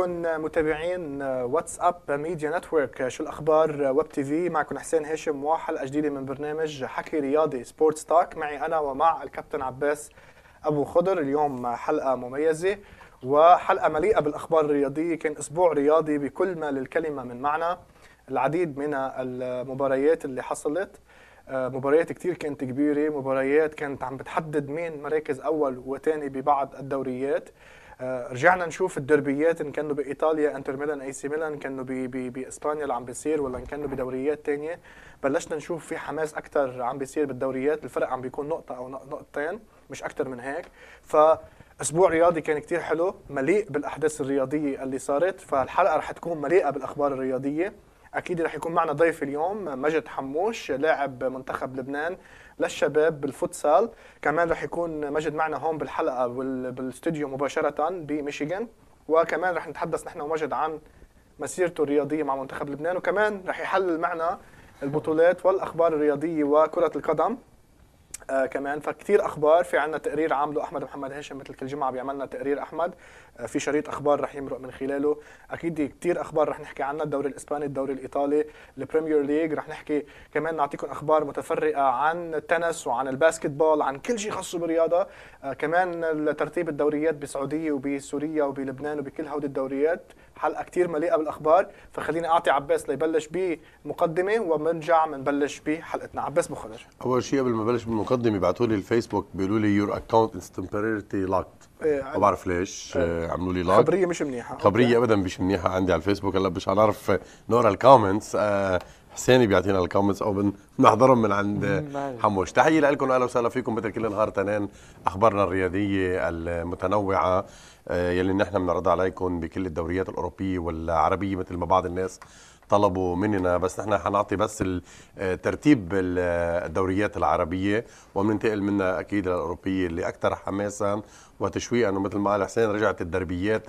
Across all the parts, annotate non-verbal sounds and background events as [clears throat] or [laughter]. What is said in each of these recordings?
بكم متابعين واتساب ميديا نتورك شو الاخبار ويب تي في معكم حسين هاشم وحلقه جديده من برنامج حكي رياضي سبورتس تاك معي انا ومع الكابتن عباس ابو خضر اليوم حلقه مميزه وحلقه مليئه بالاخبار الرياضيه كان اسبوع رياضي بكل ما للكلمه من معنى العديد من المباريات اللي حصلت مباريات كتير كانت كبيرة مباريات كانت عم بتحدد مين مراكز أول وثاني ببعض الدوريات آه، رجعنا نشوف الدربيات ان كانوا بايطاليا انتر ميلان اي سي ميلان كانوا باسبانيا اللي عم بيصير ولا ان كانوا بدوريات تانية بلشنا نشوف في حماس اكثر عم بيصير بالدوريات الفرق عم بيكون نقطه او نقطتين مش اكثر من هيك ف اسبوع رياضي كان كتير حلو مليء بالاحداث الرياضيه اللي صارت فالحلقه رح تكون مليئه بالاخبار الرياضيه اكيد رح يكون معنا ضيف اليوم مجد حموش لاعب منتخب لبنان للشباب بالفوتسال كمان رح يكون مجد معنا هون بالحلقه بالاستوديو مباشره بميشيغان وكمان رح نتحدث نحن ومجد عن مسيرته الرياضيه مع منتخب لبنان وكمان رح يحلل معنا البطولات والاخبار الرياضيه وكره القدم آه كمان فكتير اخبار في عندنا تقرير عامله احمد محمد هاشم مثل كل جمعه بيعملنا تقرير احمد آه في شريط اخبار رح يمرق من خلاله اكيد كتير اخبار رح نحكي عنها الدوري الاسباني الدوري الايطالي البريمير ليج رح نحكي كمان نعطيكم اخبار متفرقه عن التنس وعن الباسكت بول عن كل شيء خاصه بالرياضه آه كمان ترتيب الدوريات بسعوديه وبسوريا وبلبنان وبكل هودي الدوريات حلقه كتير مليئه بالاخبار فخليني اعطي عباس ليبلش بمقدمه ومنرجع بنبلش بحلقتنا عباس بخرج اول شيء قبل ما بلش بالمقدمه بعثوا لي الفيسبوك بيقولوا لي يور اكونت از تمبريري لوكت ما بعرف ليش إيه. آه، عملوا لي لايك خبريه مش منيحه خبريه ابدا مش منيحه عندي على الفيسبوك هلا مش عارف نقرا الكومنتس آه حسيني بيعطينا الكومنتس او [laughs] بنحضرهم من عند حموش تحيه لكم اهلا وسهلا فيكم مثل كل نهار تنين اخبارنا الرياضيه المتنوعه آه، يلي نحن بنعرضها بنعرض عليكم بكل الدوريات الاوروبيه والعربيه مثل ما بعض الناس طلبوا مننا بس نحن حنعطي بس آه، ترتيب آه، الدوريات العربيه وبننتقل منها اكيد للاوروبيه اللي اكثر حماسا وتشويقا ومثل ما قال حسين رجعت الدربيات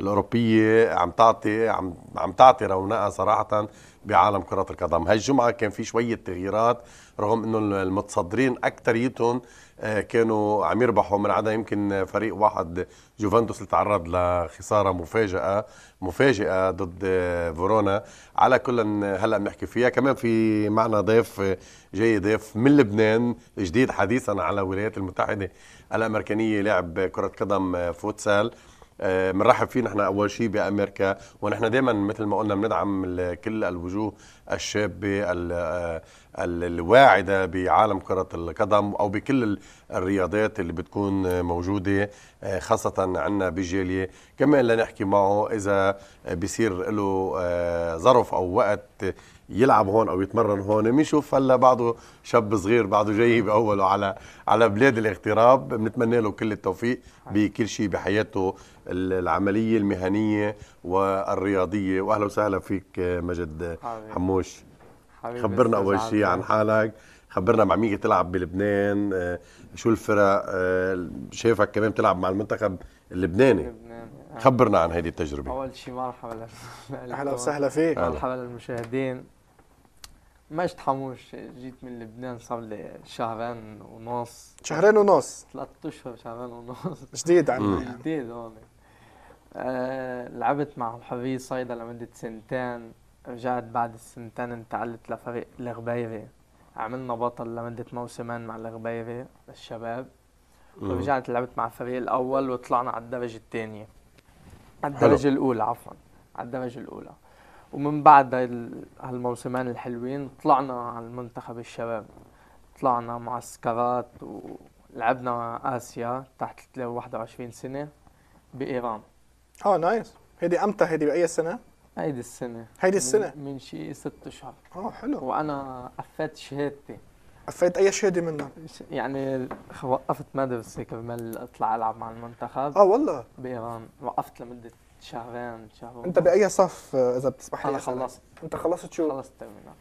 الاوروبيه عم تعطي عم عم تعطي رونقها صراحه بعالم كره القدم هالجمعه كان في شويه تغييرات رغم انه المتصدرين اكثريتهم آه، كانوا عم يربحوا من عدا يمكن فريق واحد جوفنتوس اللي تعرض لخساره مفاجاه مفاجئه ضد آه، فيرونا على كل هلا بنحكي فيها كمان في معنا ضيف آه، جاي ضيف من لبنان جديد حديثا على الولايات المتحده الامريكانيه لاعب كره قدم فوتسال بنرحب آه، فيه نحن اول شيء بامريكا ونحن دائما مثل ما قلنا بندعم كل الوجوه الشابه آه، الواعده بعالم كره القدم او بكل الرياضات اللي بتكون موجوده آه، خاصه عندنا بجاليه كمان لنحكي معه اذا بصير له ظرف او وقت يلعب هون او يتمرن هون بنشوف هلا بعده شاب صغير بعده جاي باوله على على بلاد الاغتراب بنتمنى له كل التوفيق بكل شيء بحياته العمليه المهنيه والرياضيه واهلا وسهلا فيك مجد حبيب. حموش حبيب خبرنا اول شيء عن حالك خبرنا مع مين تلعب بلبنان آه، شو الفرق آه، شايفك كمان بتلعب مع المنتخب اللبناني آه. خبرنا عن هذه التجربه اول شيء مرحبا اهلا وسهلا فيك مرحبا للمشاهدين ما حموش جيت من لبنان صار لي شهرين ونص شهرين ونص ثلاث اشهر شهرين ونص [laughs] جديد عن يعني. جديد هون آه، لعبت مع الحرية صيدا لمدة سنتين رجعت بعد السنتين انتقلت لفريق الغبيري عملنا بطل لمدة موسمين مع الغبيري للشباب ورجعت لعبت مع الفريق الأول وطلعنا على الدرجة الثانية على الدرجة الأولى عفوا على الدرجة الأولى ومن بعد هالموسمين الحلوين طلعنا على المنتخب الشباب طلعنا معسكرات ولعبنا اسيا تحت 21 سنه بايران اه نايس هيدي امتى هيدي باي سنه؟ هيدي السنه هيدي السنه من, من شي ست اشهر اه حلو وانا قفيت شهادتي قفيت اي شهاده منها؟ يعني وقفت مدرسه كرمال اطلع العب مع المنتخب اه والله بايران وقفت لمده شهرين شهر انت باي صف آه، اذا بتسمح لي انا خلصت انت خلصت شو؟ خلصت ترمينال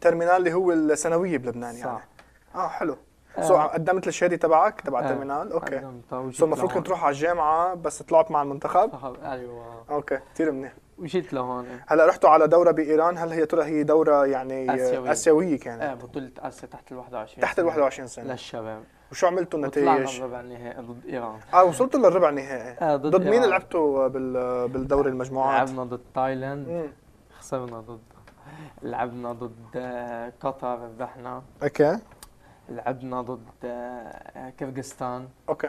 ترمينال اللي هو الثانويه بلبنان يعني صح. اه حلو سو آه. قدمت الشهاده تبعك تبع الترمينال آه. اوكي سو المفروض كنت تروح على الجامعه بس طلعت مع المنتخب ايوه اوكي كثير منيح وجيت لهون هلا رحتوا على دوره بايران هل هي ترى هي دوره يعني اسيويه, آسيوية كانت؟ ايه بطوله اسيا تحت ال 21 تحت ال 21 سنه للشباب وشو عملتوا النتائج؟ طلعنا الربع النهائي ضد ايران اه وصلتوا للربع النهائي آه ضد, ضد مين لعبتوا بالدوري المجموعات؟ لعبنا ضد تايلاند خسرنا ضد لعبنا ضد آه، قطر ربحنا اوكي لعبنا ضد آه، كرغستان اوكي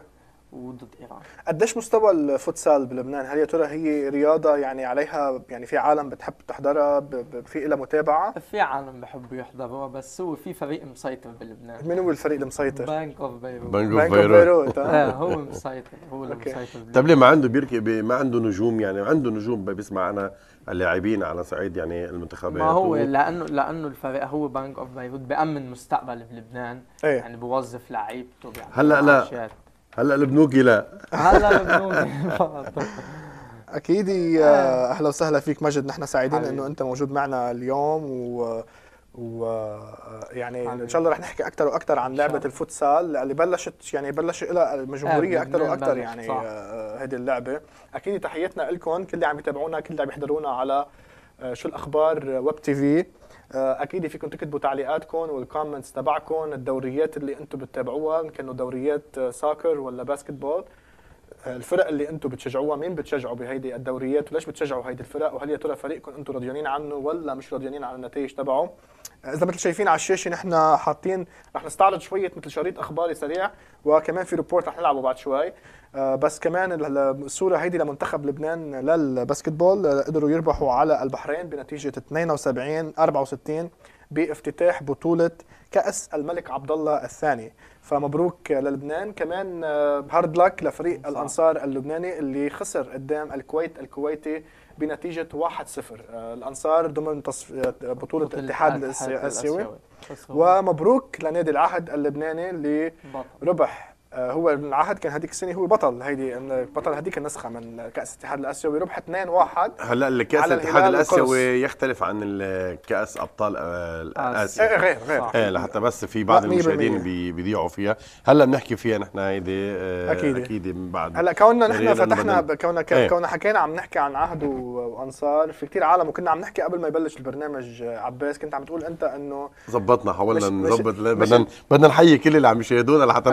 وضد ايران قديش مستوى الفوتسال بلبنان هل يا ترى هي رياضه يعني عليها يعني في عالم بتحب تحضرها في لها متابعه في عالم بحبوا يحضروها بس هو في فريق مسيطر بلبنان من هو الفريق المسيطر بانك اوف بيروت بانك اوف بيروت آه. اه هو مسيطر هو المسيطر طب ليه ما عنده بيركي ما عنده نجوم يعني عنده نجوم بسمع انا اللاعبين على صعيد يعني المنتخبات ما هو لانه لانه الفريق هو بانك اوف بيروت بامن مستقبل بلبنان ايه؟ يعني بوظف لعيبته هلا لا هلا البنوكي لا هلا [laughs] البنوكي اكيد آه. آه، اهلا وسهلا فيك مجد نحن سعيدين انه انت موجود معنا اليوم و و آه، يعني ان شاء الله رح نحكي اكثر واكثر عن لعبه الفوتسال اللي بلشت يعني بلش لها جمهوريه اكثر واكثر يعني هذه اللعبه اكيد تحياتنا لكم كل اللي عم يتابعونا كل اللي عم يحضرونا على شو الاخبار ويب تي في آه، اكيد فيكم تكتبوا تعليقاتكم والكومنتس تبعكم الدوريات اللي انتم بتتابعوها كانوا دوريات ساكر آه، ولا باسكتبول الفرق اللي انتم بتشجعوها مين بتشجعوا بهيدي الدوريات وليش بتشجعوا هيدي الفرق وهل يا ترى فريقكم انتم راضيانين عنه ولا مش راضيانين عن النتائج تبعه اذا مثل شايفين على الشاشه نحن حاطين رح نستعرض شويه مثل شريط اخباري سريع وكمان في ريبورت رح نلعبه بعد شوي آه، بس كمان الصوره هيدي لمنتخب لبنان للباسكتبول آه، قدروا يربحوا على البحرين بنتيجه 72 64 بافتتاح بطوله كاس الملك عبد الله الثاني فمبروك للبنان كمان هارد آه، لك لفريق الانصار اللبناني اللي خسر قدام الكويت الكويتي بنتيجه 1-0 آه، الانصار ضمن تصف... آه، بطوله الاتحاد الاسيوي ومبروك لنادي العهد اللبناني اللي ربح آه، هو العهد كان هذيك السنه هو بطل هيدي بطل هذيك النسخه من كاس الاتحاد الاسيوي ربح 2 1 هلا الكاس الاتحاد الاسيوي يختلف عن الكاس ابطال آه، اسيا آه، غير غير ايه لحتى بس في بعض المشاهدين بيضيعوا فيها هلا بنحكي فيها نحن هيدي اكيد اكيد بعد هلا كوننا نحن فتحنا كوننا ايه. كوننا حكينا عم نحكي عن عهد وانصار في كثير عالم وكنا عم نحكي قبل ما يبلش البرنامج عباس كنت عم تقول انت انه زبطنا حاولنا نظبط بدنا بدنا نحيي كل اللي عم يشاهدونا لحتى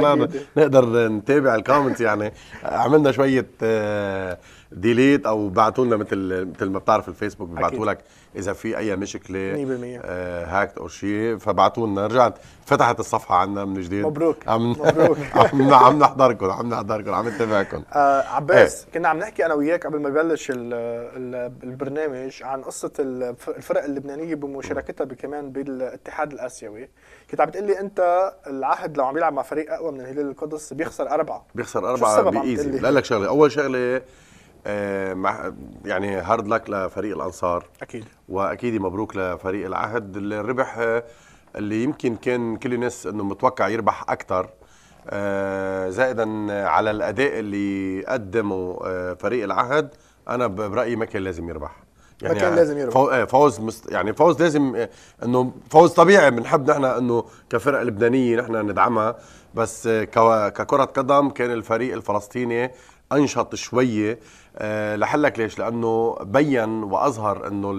نقدر نتابع الكومنت يعني عملنا شويه آه، ديليت او بعثوا لنا مثل مثل ما بتعرف الفيسبوك ببعثوا لك اذا في اي مشكله 100% آه هاكت او شيء فبعثوا لنا رجعت فتحت الصفحه عنا من جديد مبروك عم مبروك [laughs] عم عم نحضركم عم نحضركم عم نتابعكم آه عباس ايه. كنا عم نحكي انا وياك قبل ما يبلش البرنامج عن قصه الفرق اللبنانيه بمشاركتها كمان بالاتحاد الاسيوي كنت عم بتقول لي انت العهد لو عم يلعب مع فريق اقوى من الهلال القدس بيخسر اربعه بيخسر اربعه بايزي لا لك شغله اول شغله آه، مع يعني هارد لك لفريق الانصار اكيد واكيد مبروك لفريق العهد الربح آه، اللي يمكن كان كل الناس انه متوقع يربح اكثر آه، زائدا على الاداء اللي قدمه فريق العهد انا برايي ما كان لازم يربح يعني ما كان لازم يربح فوز مست... يعني فوز لازم انه فوز طبيعي بنحب نحن انه كفرقه لبنانيه نحن ندعمها بس ككره قدم كان الفريق الفلسطيني انشط شويه آه، لحلك ليش لانه بين واظهر انه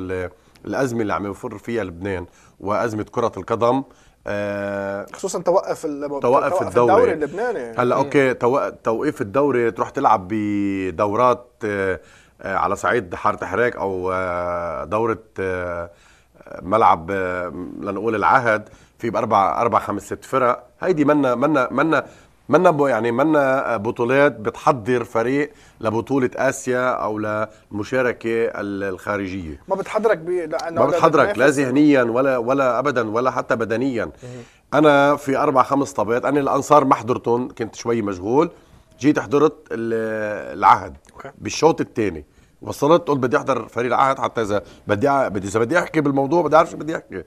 الازمه اللي عم يفر فيها لبنان وازمه كره القدم آه، خصوصا توقف توقف, توقف الدوري, اللبناني هلا اوكي توقيف الدوري تروح تلعب بدورات آه، على صعيد حاره حراك او دوره ملعب لنقول العهد في باربع اربع خمس ست فرق هيدي منا منا منا منا يعني منا آه، بطولات بتحضر فريق لبطوله اسيا او للمشاركه الخارجيه ما بتحضرك بي... لأنه ما بتحضرك لا ذهنيا ولا ولا ابدا ولا حتى بدنيا انا في اربع خمس طبيعات انا الانصار ما حضرتهم كنت شوي مشغول جيت حضرت العهد بالشوط الثاني وصلت قلت بدي احضر فريق العهد حتى اذا بدي بدي اذا بدي احكي بالموضوع بدي اعرف شو بدي احكي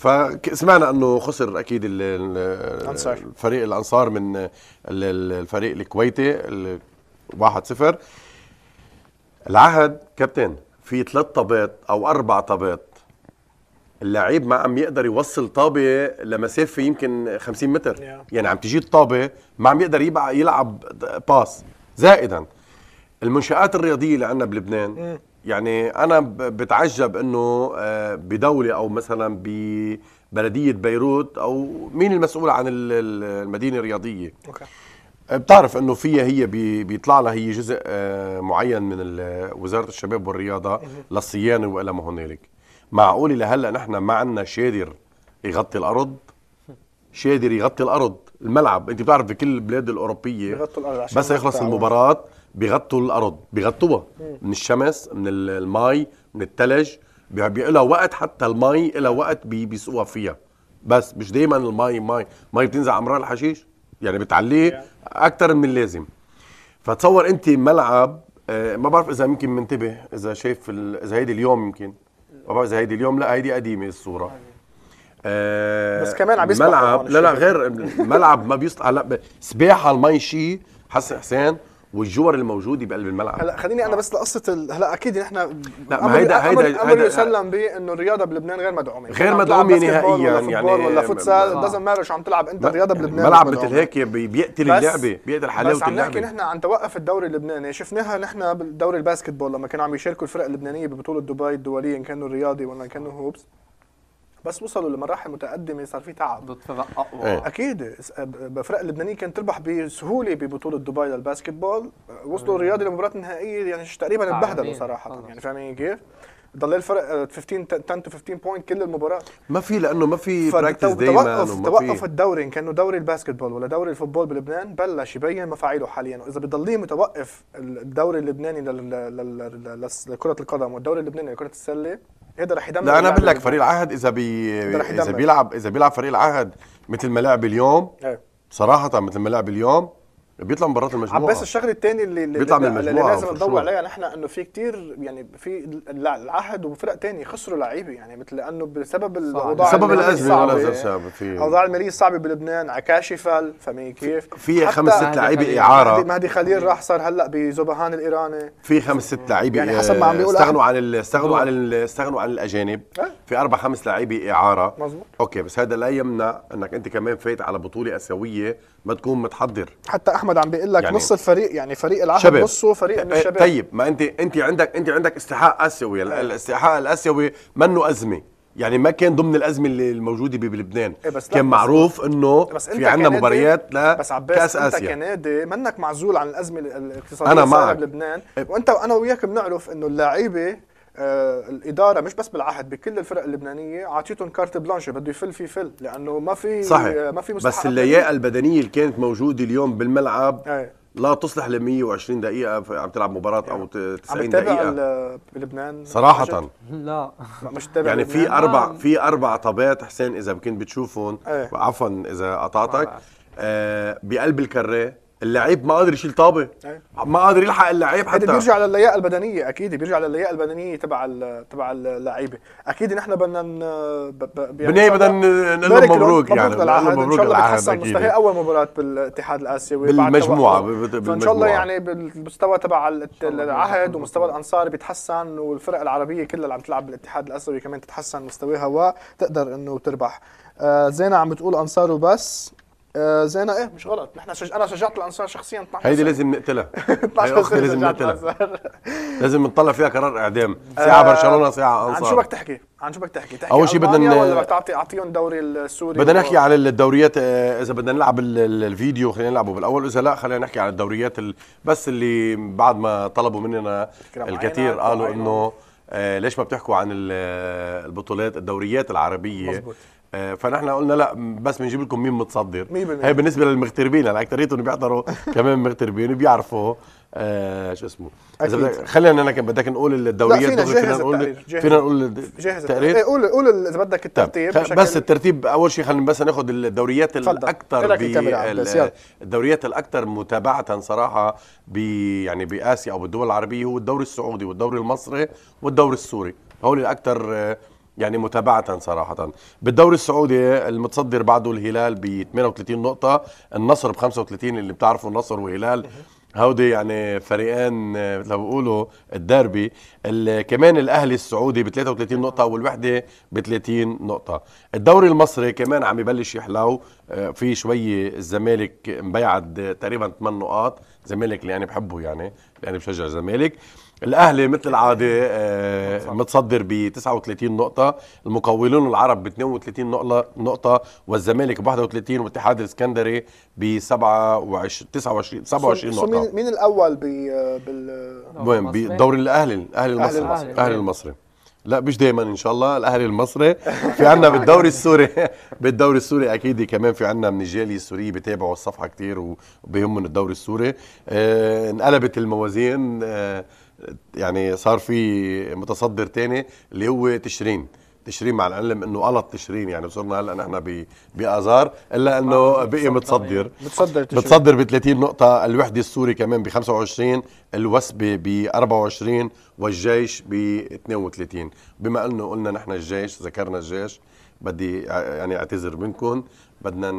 فسمعنا انه خسر اكيد الانصار فريق الانصار من الفريق الكويتي 1-0 العهد كابتن في ثلاث طابات او اربع طابات اللعيب ما عم يقدر يوصل طابه لمسافه يمكن 50 متر yeah. يعني عم تجي الطابه ما عم يقدر يلعب باس زائدا المنشات الرياضيه اللي عندنا بلبنان يعني انا بتعجب انه آه، بدوله او مثلا ببلديه بيروت او مين المسؤول عن المدينه الرياضيه أوكي. آه، بتعرف انه فيها هي بيطلع لها هي جزء آه، معين من وزاره الشباب والرياضه للصيانه والى ما هنالك معقول لهلا نحن ما عندنا شادر يغطي الارض شادر يغطي الارض الملعب انت بتعرف بكل البلاد الاوروبيه بس يخلص المباراه بيغطوا الارض بيغطوها من الشمس من المي من الثلج لها وقت حتى المي إلى وقت بيسقوها فيها بس مش دايما المي مي مي بتنزل امرار الحشيش يعني بتعليه اكثر من اللازم فتصور انت ملعب آه، ما بعرف اذا يمكن منتبه اذا شايف اذا هيدي اليوم يمكن ما بعرف اذا هيدي اليوم لا هيدي قديمه الصوره يعني. آه، بس كمان عم ملعب لا لا غير ملعب ما بيصلح لا سباحه المي شيء حسن حسين والجور الموجوده بقلب الملعب هلا خليني انا بس لقصه ال... هلا اكيد نحن لا ما هيدا هيدا امر يسلم به انه الرياضه بلبنان غير مدعومه غير مدعومه نهائيا ولا يعني ولا يعني فوتسال دازنت ماتر شو عم تلعب انت الرياضه يعني بلبنان ملعب مثل هيك بيقتل اللعبه بيقتل حلاوه بس عم نحكي نحن عن توقف الدوري اللبناني شفناها نحن بالدوري الباسكتبول لما كانوا عم يشاركوا الفرق اللبنانيه ببطوله دبي الدوليه ان كانوا رياضي ولا ان كانوا هوبس بس وصلوا لمراحل متقدمه صار في تعب ضد اقوى ايه. اكيد الفرق اللبنانيه كانت تربح بسهوله ببطوله دبي للباسكتبول وصلوا الرياضي إيه. لمباراه النهائيه يعني تقريبا تبهدلوا صراحه طبعا. يعني فاهمين كيف؟ ضل الفرق 15 10 تو 15 بوينت كل المباراه ما في لانه ما في براكتس دايما توقف توقف الدوري ان كانه دوري الباسكتبول ولا دوري الفوتبول بلبنان بلش يبين مفاعيله حاليا واذا بضليه متوقف الدوري اللبناني لكره القدم والدوري اللبناني لكره السله هيقدر رح يدمر لا انا بقول لك فريق العهد اذا بي اذا بيلعب اذا بيلعب فريق العهد مثل ما لعب اليوم إيه. صراحه مثل ما لعب اليوم بيطلع من برات المجموعه عباس الشغل الثاني اللي بيطلع من المجموعه اللي لازم نضوي عليه يعني احنا انه في كثير يعني في العهد وفرق ثانيه خسروا لعيبه يعني مثل انه بسبب الاوضاع بسبب الازمه ولا في الاوضاع الماليه الصعبه بلبنان عكاشي فل فمي كيف في خمس ست لعيبه اعاره مهدي خليل راح صار هلا بزبهان الايراني في خمس ست لعيبه يعني حسب ما عم آه، بيقول استغنوا عن استغنوا عن استغنوا عن الاجانب في اربع خمس لعيبه اعاره مزبوط اوكي بس هذا لا يمنع انك انت كمان فايت على بطوله اسيويه ما تكون متحضر حتى احمد احمد عم بيقول لك يعني نص الفريق يعني فريق العهد نصه فريق من الشباب طيب ما انت انت عندك انت عندك استحقاق اسيوي الاستحقاق الاسيوي منه ازمه يعني ما كان ضمن الازمه اللي الموجوده بلبنان إيه بس كان معروف انه إيه، في عندنا مباريات لا بس عباس كاس انت اسيا كنادي منك معزول عن الازمه الاقتصاديه اللي صارت بلبنان وانت انا وياك بنعرف انه اللعيبه آه، الاداره مش بس بالعهد بكل الفرق اللبنانيه عطيتهم كارت بلانش بده يفل في فل لانه ما في صحيح. آه، ما في بس اللياقه البدنيه اللي كانت موجوده اليوم بالملعب أي. لا تصلح ل 120 دقيقة عم تلعب مباراة يعني. أو 90 دقيقة عم تتابع لبنان صراحة مجد. لا [laughs] مش تابع يعني في أربع في أربع طابات حسين إذا كنت بتشوفهم عفوا إذا قطعتك آه بقلب الكرة اللعيب ما قادر يشيل طابه إيه. ما قادر يلحق اللعيب إيه، حتى بيرجع للياقه البدنيه اكيد بيرجع للياقه البدنيه تبع تبع اللعيبه اكيد نحن بدنا يعني بدنا بدنا نقول لهم مبروك يعني مبروك للعهد مبروك ان شاء الله بتحسن مستوى اول مباراه بالاتحاد الاسيوي بالمجموعه فان شاء الله يعني بالمستوى تبع العهد ومستوى الانصار بيتحسن والفرق العربيه كلها اللي عم تلعب بالاتحاد الاسيوي كمان تتحسن مستواها وتقدر انه تربح آه، زينه عم بتقول انصار وبس آه زينا ايه مش غلط نحن شج... انا شجعت الانصار شخصيا 12 هيدي لازم نقتلها 12 [laughs] اختي لازم نقتلها لازم نطلع فيها قرار اعدام ساعه آه برشلونه ساعه انصار عن شو بدك تحكي عن شو بدك تحكي تحكي اول شيء بدنا ولا تعطي اعطيهم الدوري السوري بدنا نحكي و... على الدوريات آه، اذا بدنا نلعب الفيديو خلينا نلعبه بالاول واذا لا خلينا نحكي على الدوريات ال... بس اللي بعد ما طلبوا مننا الكثير قالوا انه آه، ليش ما بتحكوا عن البطولات الدوريات العربيه مزبوط. آه، فنحن قلنا لا بس بنجيب لكم مين متصدر هي بالنسبه للمغتربين لان يعني اكثريتهم بيحضروا [laughs] كمان مغتربين بيعرفوا آه شو اسمه اذا خلينا انا كان بدك نقول الدوريات فينا, فينا نقول فينا نقول التقرير إيه، قول قول اذا بدك طيب، الترتيب بس الترتيب اول شيء خلينا بس ناخذ الدوريات الاكثر الدوريات الاكثر متابعه صراحه بي يعني باسيا او بالدول العربيه هو الدوري السعودي والدوري المصري والدوري السوري هول الاكثر آه، يعني متابعة صراحة بالدوري السعودي المتصدر بعده الهلال ب 38 نقطة النصر ب 35 اللي بتعرفوا النصر وهلال هودي يعني فريقان لو بقولوا الدربي كمان الاهلي السعودي ب 33 نقطه والوحده ب 30 نقطه الدوري المصري كمان عم يبلش يحلو آه، في شوي الزمالك مبيعد تقريبا 8 نقاط زمالك اللي يعني بحبه يعني يعني بشجع الزمالك الاهلي مثل العاده آه، متصدر ب 39 نقطه المقاولون العرب ب 32 نقطه نقطه والزمالك ب 31 والاتحاد الاسكندري ب 27 29 27 نقطه مين الاول بال بدوري بالدوري الاهلي الاهلي المصري الاهلي المصري لا مش دائما ان شاء الله الاهلي المصري [laughs] في عندنا بالدوري السوري بالدوري السوري اكيد كمان في عندنا من الجاليه السوريه بيتابعوا الصفحه كثير وبيهمهم الدوري السوري آه، انقلبت الموازين آه يعني صار في متصدر تاني اللي هو تشرين تشرين مع العلم انه قلط تشرين يعني صرنا هلا نحن بازار الا انه بقي متصدر متصدر تشرين. متصدر ب 30 نقطه الوحده السوري كمان ب 25 الوسبه ب 24 والجيش ب 32 بما انه قلنا نحن الجيش ذكرنا الجيش بدي يعني اعتذر منكم بدنا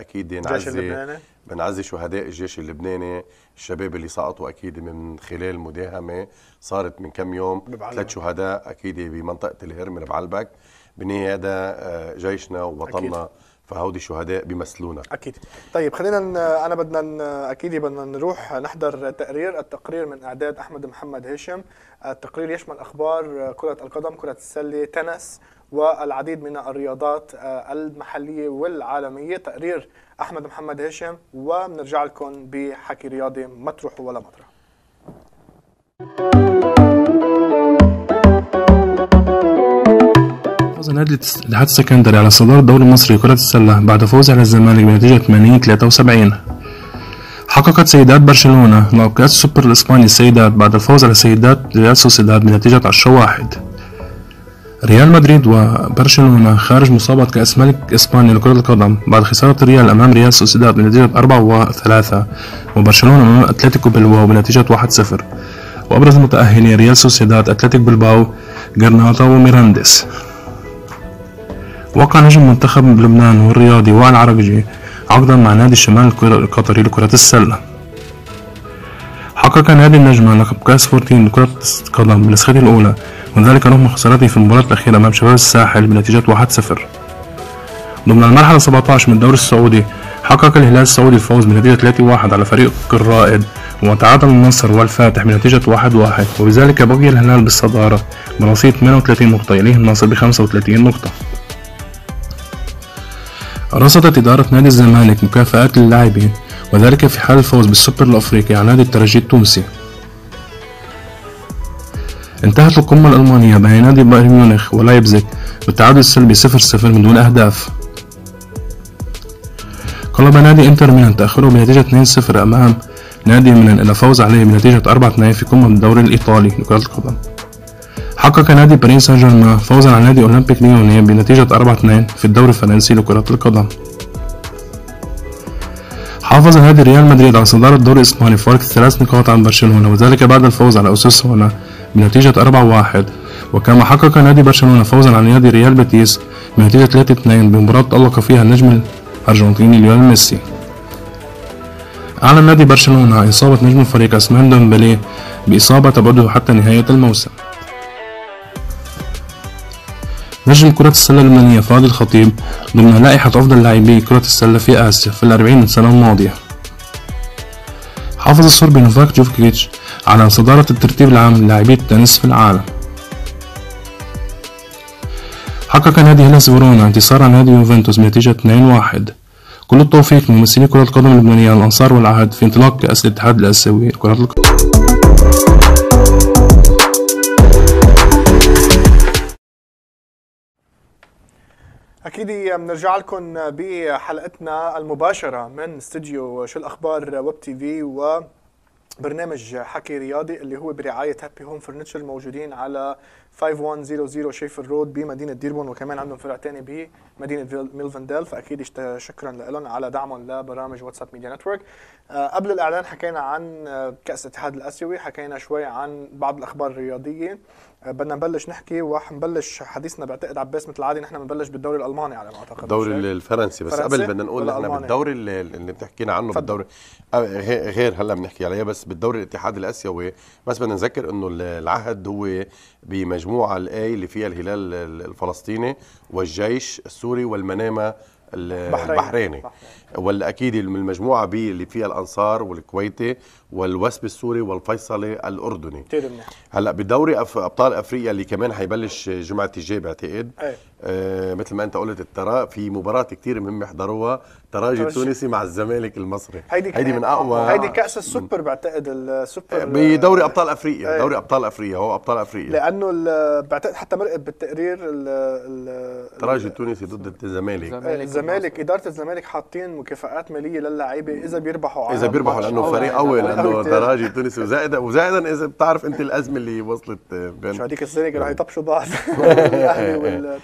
اكيد نعزي بنعزي شهداء الجيش اللبناني الشباب اللي سقطوا اكيد من خلال مداهمه صارت من كم يوم ثلاث شهداء اكيد بمنطقه الهرم بعلبك بنهايه هذا جيشنا ووطننا فهودي شهداء بمسلونا اكيد طيب خلينا انا بدنا اكيد بدنا نروح نحضر تقرير التقرير من اعداد احمد محمد هاشم التقرير يشمل اخبار كره القدم كره السله تنس والعديد من الرياضات آه، المحلية والعالمية تقرير أحمد محمد هشام وبنرجع لكم بحكي رياضي ما تروحوا ولا مطرح فاز نادي الاتحاد السكندري على صدارة الدوري المصري لكرة السلة بعد فوزه على الزمالك بنتيجة 80 73 حققت سيدات برشلونة لقب السوبر الإسباني السيدات بعد الفوز على سيدات ريال سوسيداد بنتيجة 10 1 ريال مدريد وبرشلونة خارج مصابة كأس ملك إسبانيا لكرة القدم بعد خسارة الريال أمام ريال سوسيداد بنتيجة 4 و 3 وبرشلونة أمام أتلتيكو بلباو بنتيجة 1-0 وأبرز المتأهلين ريال سوسيداد أتلتيك بلباو جرناطة وميرانديس وقع نجم منتخب لبنان والرياضي وائل عرقجي عقدا مع نادي الشمال القطري لكرة السلة حقق نادي النجم لقب كاس 14 لكرة القدم بنسخته الأولى وذلك رغم خسارته في المباراة الأخيرة أمام شباب الساحل بنتيجة 1-0 ضمن المرحلة 17 من الدوري السعودي حقق الهلال السعودي الفوز بنتيجة 3-1 على فريق الرائد وتعادل النصر والفاتح بنتيجة 1-1 وبذلك بقي الهلال بالصدارة برصيد 38 نقطة يليه النصر ب 35 نقطة رصدت إدارة نادي الزمالك مكافآت للاعبين وذلك في حال الفوز بالسوبر الأفريقي على نادي الترجي التونسي انتهت القمة الألمانية بين نادي بايرن ميونخ ولايبزيك بالتعادل السلبي 0-0 من دون أهداف قلب نادي انتر ميلان تأخره بنتيجة 2-0 أمام نادي ميلان إلى فوز عليه بنتيجة 4-2 في قمة الدوري الإيطالي لكرة القدم حقق نادي باريس سان جيرمان فوزا على نادي أولمبيك ليوني بنتيجة 4-2 في الدوري الفرنسي لكرة القدم حافظ نادي ريال مدريد على صدارة الدوري الإسباني بفارق ثلاث نقاط عن برشلونة وذلك بعد الفوز على أوساسونا بنتيجة 4-1 وكما حقق نادي برشلونة فوزا على نادي ريال بيتيس بنتيجة 3-2 بمباراة تألق فيها النجم الأرجنتيني ليونيل ميسي أعلن نادي برشلونة إصابة نجم الفريق عثمان ديمبلي بإصابة تبعده حتى نهاية الموسم نجم كرة السلة اللبنانية فاضل الخطيب ضمن لائحة أفضل لاعبي كرة السلة في آسيا في الأربعين سنة الماضية حافظ الصربي نوفاك جوفكيتش على صدارة الترتيب العام للاعبي التنس في العالم حقق نادي هلاس فيرونا انتصار على نادي يوفنتوس بنتيجة 2-1 كل التوفيق لممثلي كرة القدم اللبنانية الأنصار والعهد في انطلاق كأس الاتحاد الآسيوي لكرة القدم اكيد بنرجع لكم بحلقتنا المباشره من استديو شو الاخبار ويب تي في و برنامج حكي رياضي اللي هو برعاية هابي هوم فرنتشر موجودين على 5100 شيفر رود بمدينة ديربون وكمان عندهم فرع ثاني بمدينة ميلفندل فأكيد شكرا لهم على دعمهم لبرامج واتساب ميديا نتورك آه، قبل الإعلان حكينا عن آه، كأس الاتحاد الآسيوي حكينا شوي عن بعض الأخبار الرياضية آه، بدنا نبلش نحكي وحنبلش حديثنا بعتقد عباس مثل العادي نحن بنبلش بالدوري الالماني على ما اعتقد الدوري الفرنسي بس قبل بدنا نقول نحن بالدوري اللي, اللي بتحكينا عنه فضل. بالدوري آه، غير هلا بنحكي عليه بس بالدوري الاتحاد الاسيوي بس بدنا نذكر انه العهد هو بمجموعه الاي اللي فيها الهلال الفلسطيني والجيش السوري والمنامه البحريني, البحريني. واللي اكيد المجموعه بي اللي فيها الانصار والكويتي والوسب السوري والفيصلي الاردني هلا بدوري أف... ابطال افريقيا اللي كمان حيبلش جمعه الجاي بعتقد أي. آه، مثل ما انت قلت الترا في مباراه كثير مهمه حضروها تراجي التونسي مع الزمالك المصري هيدي هيدي من اقوى هيدي كاس السوبر بعتقد السوبر آه، بدوري ابطال افريقيا ايه دوري ابطال افريقيا هو ابطال افريقيا لانه بعتقد حتى مرقت بالتقرير التراجي التونسي ضد الزمالك الزمالك اداره الزمالك حاطين مكافآت ماليه للعيبه اذا بيربحوا اذا بيربحوا لانه فريق قوي لانه تراجي التونسي وزائدا وزائدا اذا بتعرف انت الازمه اللي وصلت آه، بين شو هذيك السنه كانوا يطبشوا بعض [laughs] [laughs] الاهلي إيه.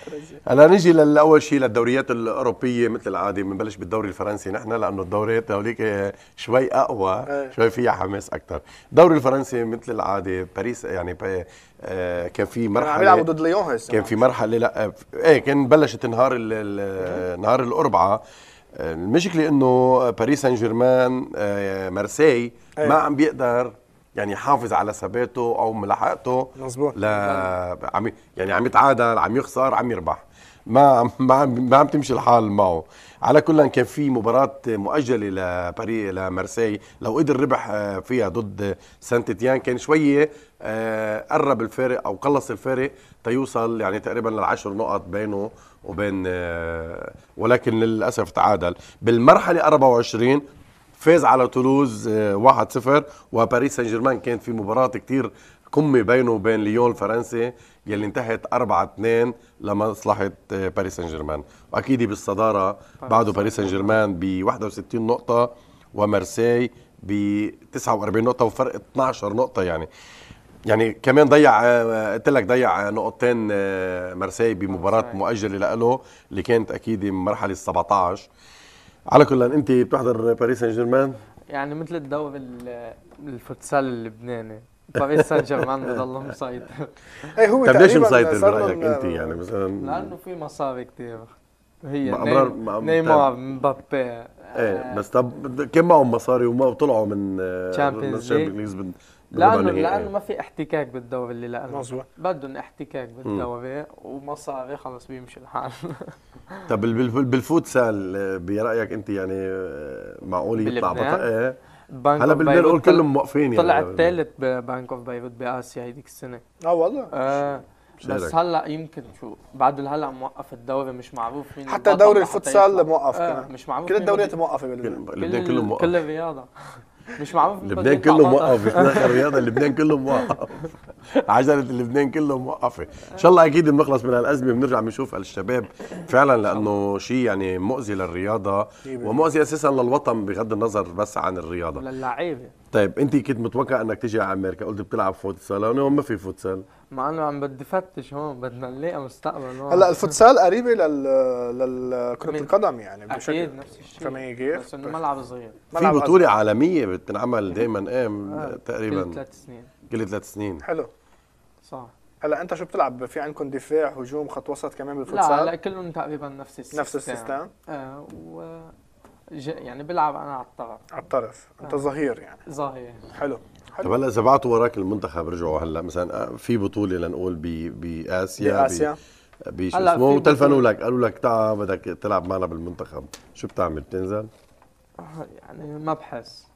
هلا نيجي لاول شيء للدوريات الاوروبيه مثل العادي بنبلش بالدوري الفرنسي نحن لانه الدوريات هوليك شوي اقوى إيه. شوي فيها حماس اكثر الدوري الفرنسي مثل العاده باريس يعني با آه، كان في مرحله عم ضد ليون هسه كان في مرحله لا ايه كان بلشت نهار نهار الاربعاء المشكله انه باريس سان جيرمان آه، مارسي إيه. ما عم بيقدر يعني يحافظ على ثباته او ملاحقته مظبوط لا عم يعني عم يتعادل عم يخسر عم يربح ما ما ما عم تمشي الحال معه على كل كان في مباراة مؤجلة لباري لمارسي لو قدر ربح آه، فيها ضد سانت تيان كان شوية آه، قرب الفارق او قلص الفارق تيوصل يعني تقريبا للعشر نقط بينه وبين آه، ولكن للاسف تعادل بالمرحلة 24 فاز على تولوز 1-0 آه، وباريس سان جيرمان كانت في مباراه كثير قمه بينه وبين ليون الفرنسي يلي انتهت 4-2 لمصلحه آه، باريس سان جيرمان واكيد بالصداره بعده باريس سان جيرمان ب 61 نقطه ومارسي ب 49 نقطه وفرق 12 نقطه يعني يعني كمان ضيع آه، قلت لك ضيع نقطتين مارسي بمباراه مؤجله له اللي كانت اكيد مرحله 17 على كل انت بتحضر باريس سان جيرمان يعني مثل الدوري الفوتسال اللبناني باريس سان جيرمان بضل مسيطر [laughs] اي هو طيب ليش مسيطر برايك انت يعني مثلا لانه في مصاري كثير هي نيمار مبابي ايه بس طب كان معهم مصاري وما طلعوا من الشامبيونز ليج لانه لانه ما في احتكاك بالدوري اللي لانه بدهم احتكاك بالدوري ومصاري خلص بيمشي الحال [laughs] طب بالفوتسال برايك انت يعني آه، معقول يطلع بطل ايه هلا هلا بالبيرول كلهم موقفين يعني طلع الثالث بانك اوف بيروت باسيا هيديك السنه اه والله آه بس هلا يمكن شو بعده هلا موقف الدوري مش معروف مين حتى دوري الفوتسال موقف آه كمان مش معروف كل الدوريات موقفه كل كلهم موقف كل الرياضه مش معروف لبنان كله موقف احنا الرياضه لبنان كله موقف عجله لبنان كله موقفه ان شاء الله اكيد بنخلص من هالازمه بنرجع بنشوف الشباب فعلا لانه شيء يعني مؤذي للرياضه ومؤذي اساسا للوطن بغض النظر بس عن الرياضه للعيبه طيب انت كنت متوقع انك تجي على امريكا قلت بتلعب فوتسال هون ما في فوتسال مع انه عم بدي فتش هون بدنا نلاقي مستقبل هون هلا الفوتسال قريبه لل لكرة القدم يعني بشكل اكيد نفس الشيء فهمي كيف؟ بس انه ملعب صغير ملعب في بطولة عالمية بتنعمل دائما ايه آه، تقريبا كل ثلاث سنين كل ثلاث سنين حلو صح هلا انت شو بتلعب في عندكم دفاع هجوم خط وسط كمان بالفوتسال لا هلا كلهم تقريبا نفس السيستم نفس السيستم اه و يعني بلعب انا على الطرف على الطرف انت آه. ظهير يعني ظهير حلو حلو طب هلا اذا بعتوا وراك المنتخب رجعوا هلا مثلا آه، في بطوله لنقول باسيا باسيا بشو اسمه تلفنوا لك قالوا لك تعال بدك تلعب معنا بالمنتخب شو بتعمل بتنزل؟ آه، يعني ما بحس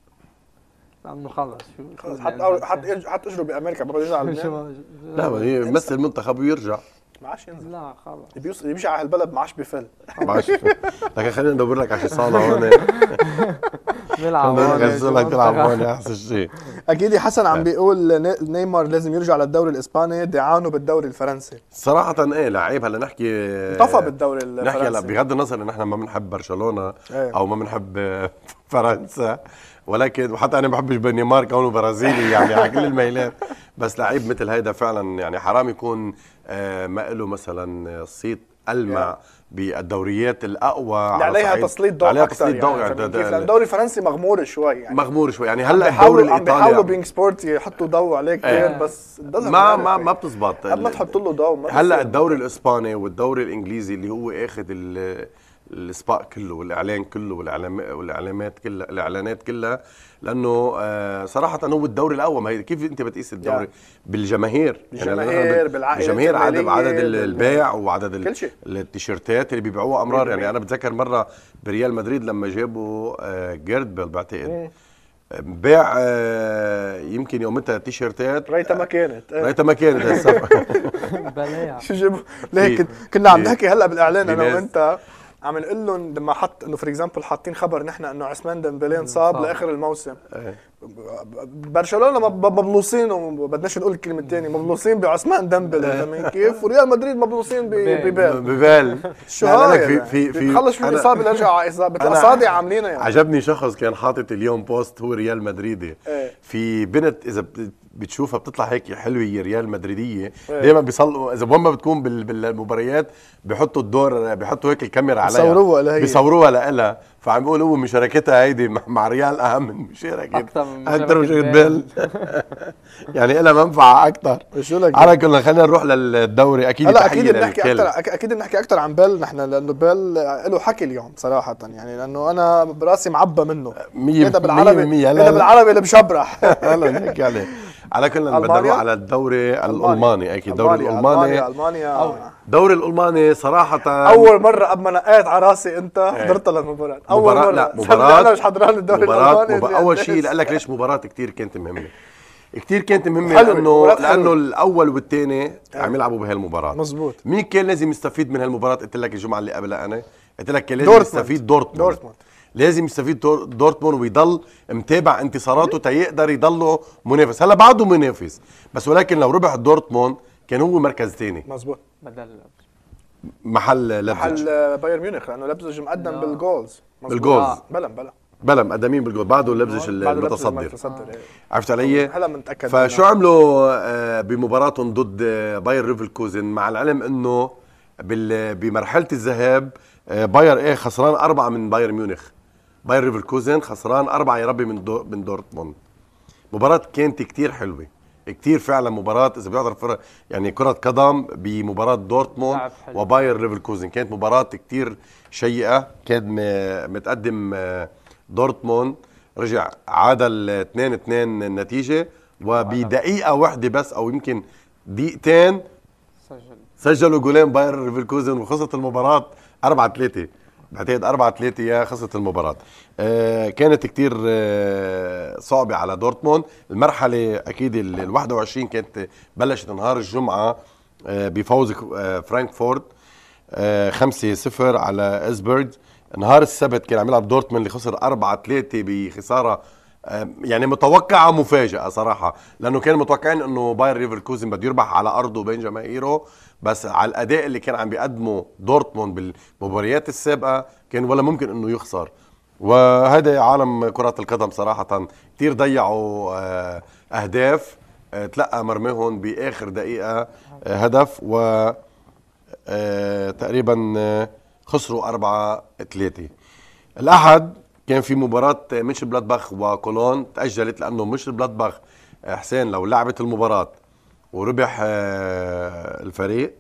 لانه خلص شو خلص حط حط اجره بامريكا بده [laughs] يرجع لا يمثل [laughs] المنتخب ويرجع ما عادش ينزل لا خلاص بيمشي على البلد ما عادش بفل ما عادش لكن خلينا ندور لك على شي صاله [laughs] هون نلعب هون تلعب هون احسن شيء اكيد حسن عم آه. بيقول نيمار لازم يرجع للدوري الاسباني دعانه بالدوري الفرنسي صراحه ايه لعيب هلا نحكي طفى بالدوري الفرنسي نحكي هلا بغض النظر ان احنا ما بنحب برشلونه إيه. او ما بنحب [laughs] فرنسا ولكن وحتى انا ما بحبش بنيمار كونه برازيلي يعني على كل الميلات بس لعيب مثل هيدا فعلا يعني حرام يكون آه، ما له مثلا صيت المع بالدوريات الاقوى على عليها تسليط ضوء عليها تسليط ضوء يعني الدوري الفرنسي مغمور شوي يعني مغمور شوي يعني هلا الدوري الايطالي عم بيحاولوا بينج يعني- سبورت يحطوا ضوء عليه كثير آه. بس ما ما ما بتزبط ما تحط له ضوء هلا الدوري الاسباني والدوري الانجليزي اللي هو اخذ السباق كله والاعلان كله والاعلانات كلها الاعلانات كلها لانه آه، صراحه هو الدوري الاول ما هي كيف انت بتقيس الدوري بالجماهير بالجماهير يعني بالعائله بالجماهير عدد عدد البيع وعدد التيشيرتات اللي بيبيعوها امرار يعني انا بتذكر مره بريال مدريد لما جابوا آه، جيرد بيل بعتقد إيه. بيع آه، يمكن يومتها تيشيرتات ريتها ما كانت آه ريتها ما كانت هسه [laughs] بلاع شو جابوا لكن كنا عم نحكي هلا بالاعلان انا وانت عم نقول لهم لما حط انه فور اكزامبل حاطين خبر نحن انه عثمان ديمبلي انصاب لاخر الموسم ايه. برشلونه مبلوصين وبدناش نقول الكلمه الثانيه مبلوصين بعثمان ديمبلي إيه. فاهم كيف وريال مدريد مبلوصين ببال ببال [laughs] شو هاي في في في خلص من اصابه رجع على [laughs] اصابه الاصابع عاملينها يعني عجبني شخص كان حاطط اليوم بوست هو ريال مدريدي ايه. في بنت اذا بتشوفها بتطلع هيك حلوه ريال مدريديه إيه. دايما بيصلوا اذا وين ما بتكون بالمباريات بحطوا الدور بحطوا هيك الكاميرا عليها بيصوروها لها بيصوروها لها فعم بيقولوا هو مشاركتها هيدي مع ريال اهم من مشاركه اكثر من مشاركه بيل [laughs] يعني لها منفعه اكثر شو لك على كل خلينا نروح للدوري اكيد اكيد بنحكي اكثر اكيد بنحكي اكثر عن بيل نحن لانه بيل له حكي اليوم صراحه يعني لانه انا براسي معبى منه 100% هذا بالعربي هذا بالعربي اللي بشبرح [laughs] هلا نحكي يعني. عليه على كل بدنا على الدوري الالماني اكيد الدوري الالماني المانيا الدوري الالماني صراحه اول مره قبل ما نقيت على راسي انت إيه. حضرت للمباراه اول مباراة مره لا [laughs] مباراه انا مش حضران الدوري مباراة الالماني مباراة [laughs] اول شيء لقول لك ليش مباراه كثير كانت مهمه كثير كانت مهمه لانه لانه الاول والثاني إيه. عم يلعبوا بهالمباراه مزبوط مين كان لازم يستفيد من هالمباراه قلت لك الجمعه اللي قبلها انا قلت لك كان لازم يستفيد دورتموند دورتموند لازم يستفيد دورتموند ويضل متابع انتصاراته تيقدر يضله منافس هلا بعده منافس بس ولكن لو ربح دورتموند كان هو مركز ثاني مزبوط بدل محل لابزج محل بايرن ميونخ لانه لابزج مقدم لا. بالجولز بالجولز آه. بلا بلا بلا مقدمين بالجول بعده لبزش المتصدر المتصدر آه. إيه. عرفت علي؟ هلا متاكد فشو عملوا آه، بمباراتهم ضد آه، باير كوزن مع العلم انه بمرحله الذهاب باير ايه خسران اربعه من باير ميونخ باير ليفركوزن خسران أربعة يا ربي من دو من دورتموند مباراة كانت كتير حلوة كتير فعلا مباراة إذا بيقدر فرق يعني كرة قدم بمباراة دورتموند وباير ليفركوزن كانت مباراة كتير شيئة كان متقدم آه، دورتموند رجع عادل 2 2 النتيجة وبدقيقة واحدة بس أو يمكن دقيقتين سجل سجلوا جولين باير ليفركوزن وخلصت المباراة 4 3 بعتقد 4 3 يا خسرت المباراه آه كانت كتير آه صعبه على دورتموند المرحله اكيد ال 21 كانت بلشت نهار الجمعه آه بفوز آه، فرانكفورت 5 آه، 0 على اسبرج نهار السبت كان عم يلعب دورتموند اللي خسر 4 3 بخساره آه، يعني متوقعة مفاجأة صراحة لأنه كان متوقعين أنه باير ليفركوزن بده يربح على أرضه بين جماهيره بس على الاداء اللي كان عم بيقدمه دورتموند بالمباريات السابقه كان ولا ممكن انه يخسر وهذا عالم كرة القدم صراحة كثير ضيعوا آه، أهداف آه، تلقى مرميهم بآخر دقيقة آه، هدف و تقريبا خسروا أربعة ثلاثة الأحد كان في مباراة مش بلادباخ وكولون تأجلت لأنه مش بلادباخ حسين لو لعبت المباراة وربح الفريق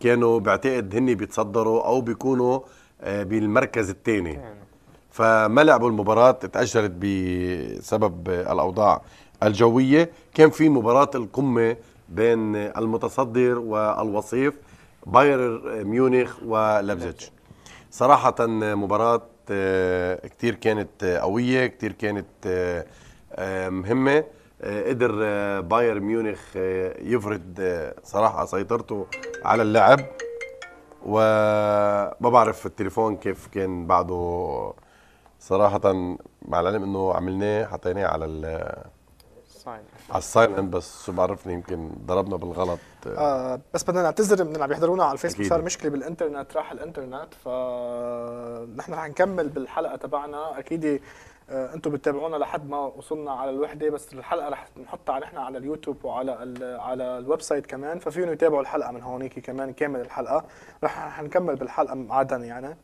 كانوا بعتقد هن بيتصدروا او بيكونوا آه، بالمركز الثاني فما لعبوا المباراة تأجلت بسبب الأوضاع الجوية كان في مباراة القمة بين المتصدر والوصيف باير ميونخ ولابزيتش صراحة مباراة آه، كتير كانت قوية كتير كانت آه، مهمة آه، قدر آه، بايرن ميونخ آه، يفرض صراحه سيطرته على اللعب وما بعرف التليفون كيف كان بعده صراحه مع العلم انه عملناه حطيناه على ال على السايلنت بس شو بعرفني يمكن ضربنا بالغلط آه بس بدنا نعتذر من اللي عم يحضرونا على الفيسبوك صار مشكله بالانترنت راح الانترنت فنحن رح نكمل بالحلقه تبعنا اكيد آه، انتم بتتابعونا لحد ما وصلنا على الوحده بس الحلقه رح نحطها نحن على اليوتيوب وعلى ال على الويب سايت كمان ففيهم يتابعوا الحلقه من هونيك كمان كامل الحلقه رح نكمل بالحلقه معدن يعني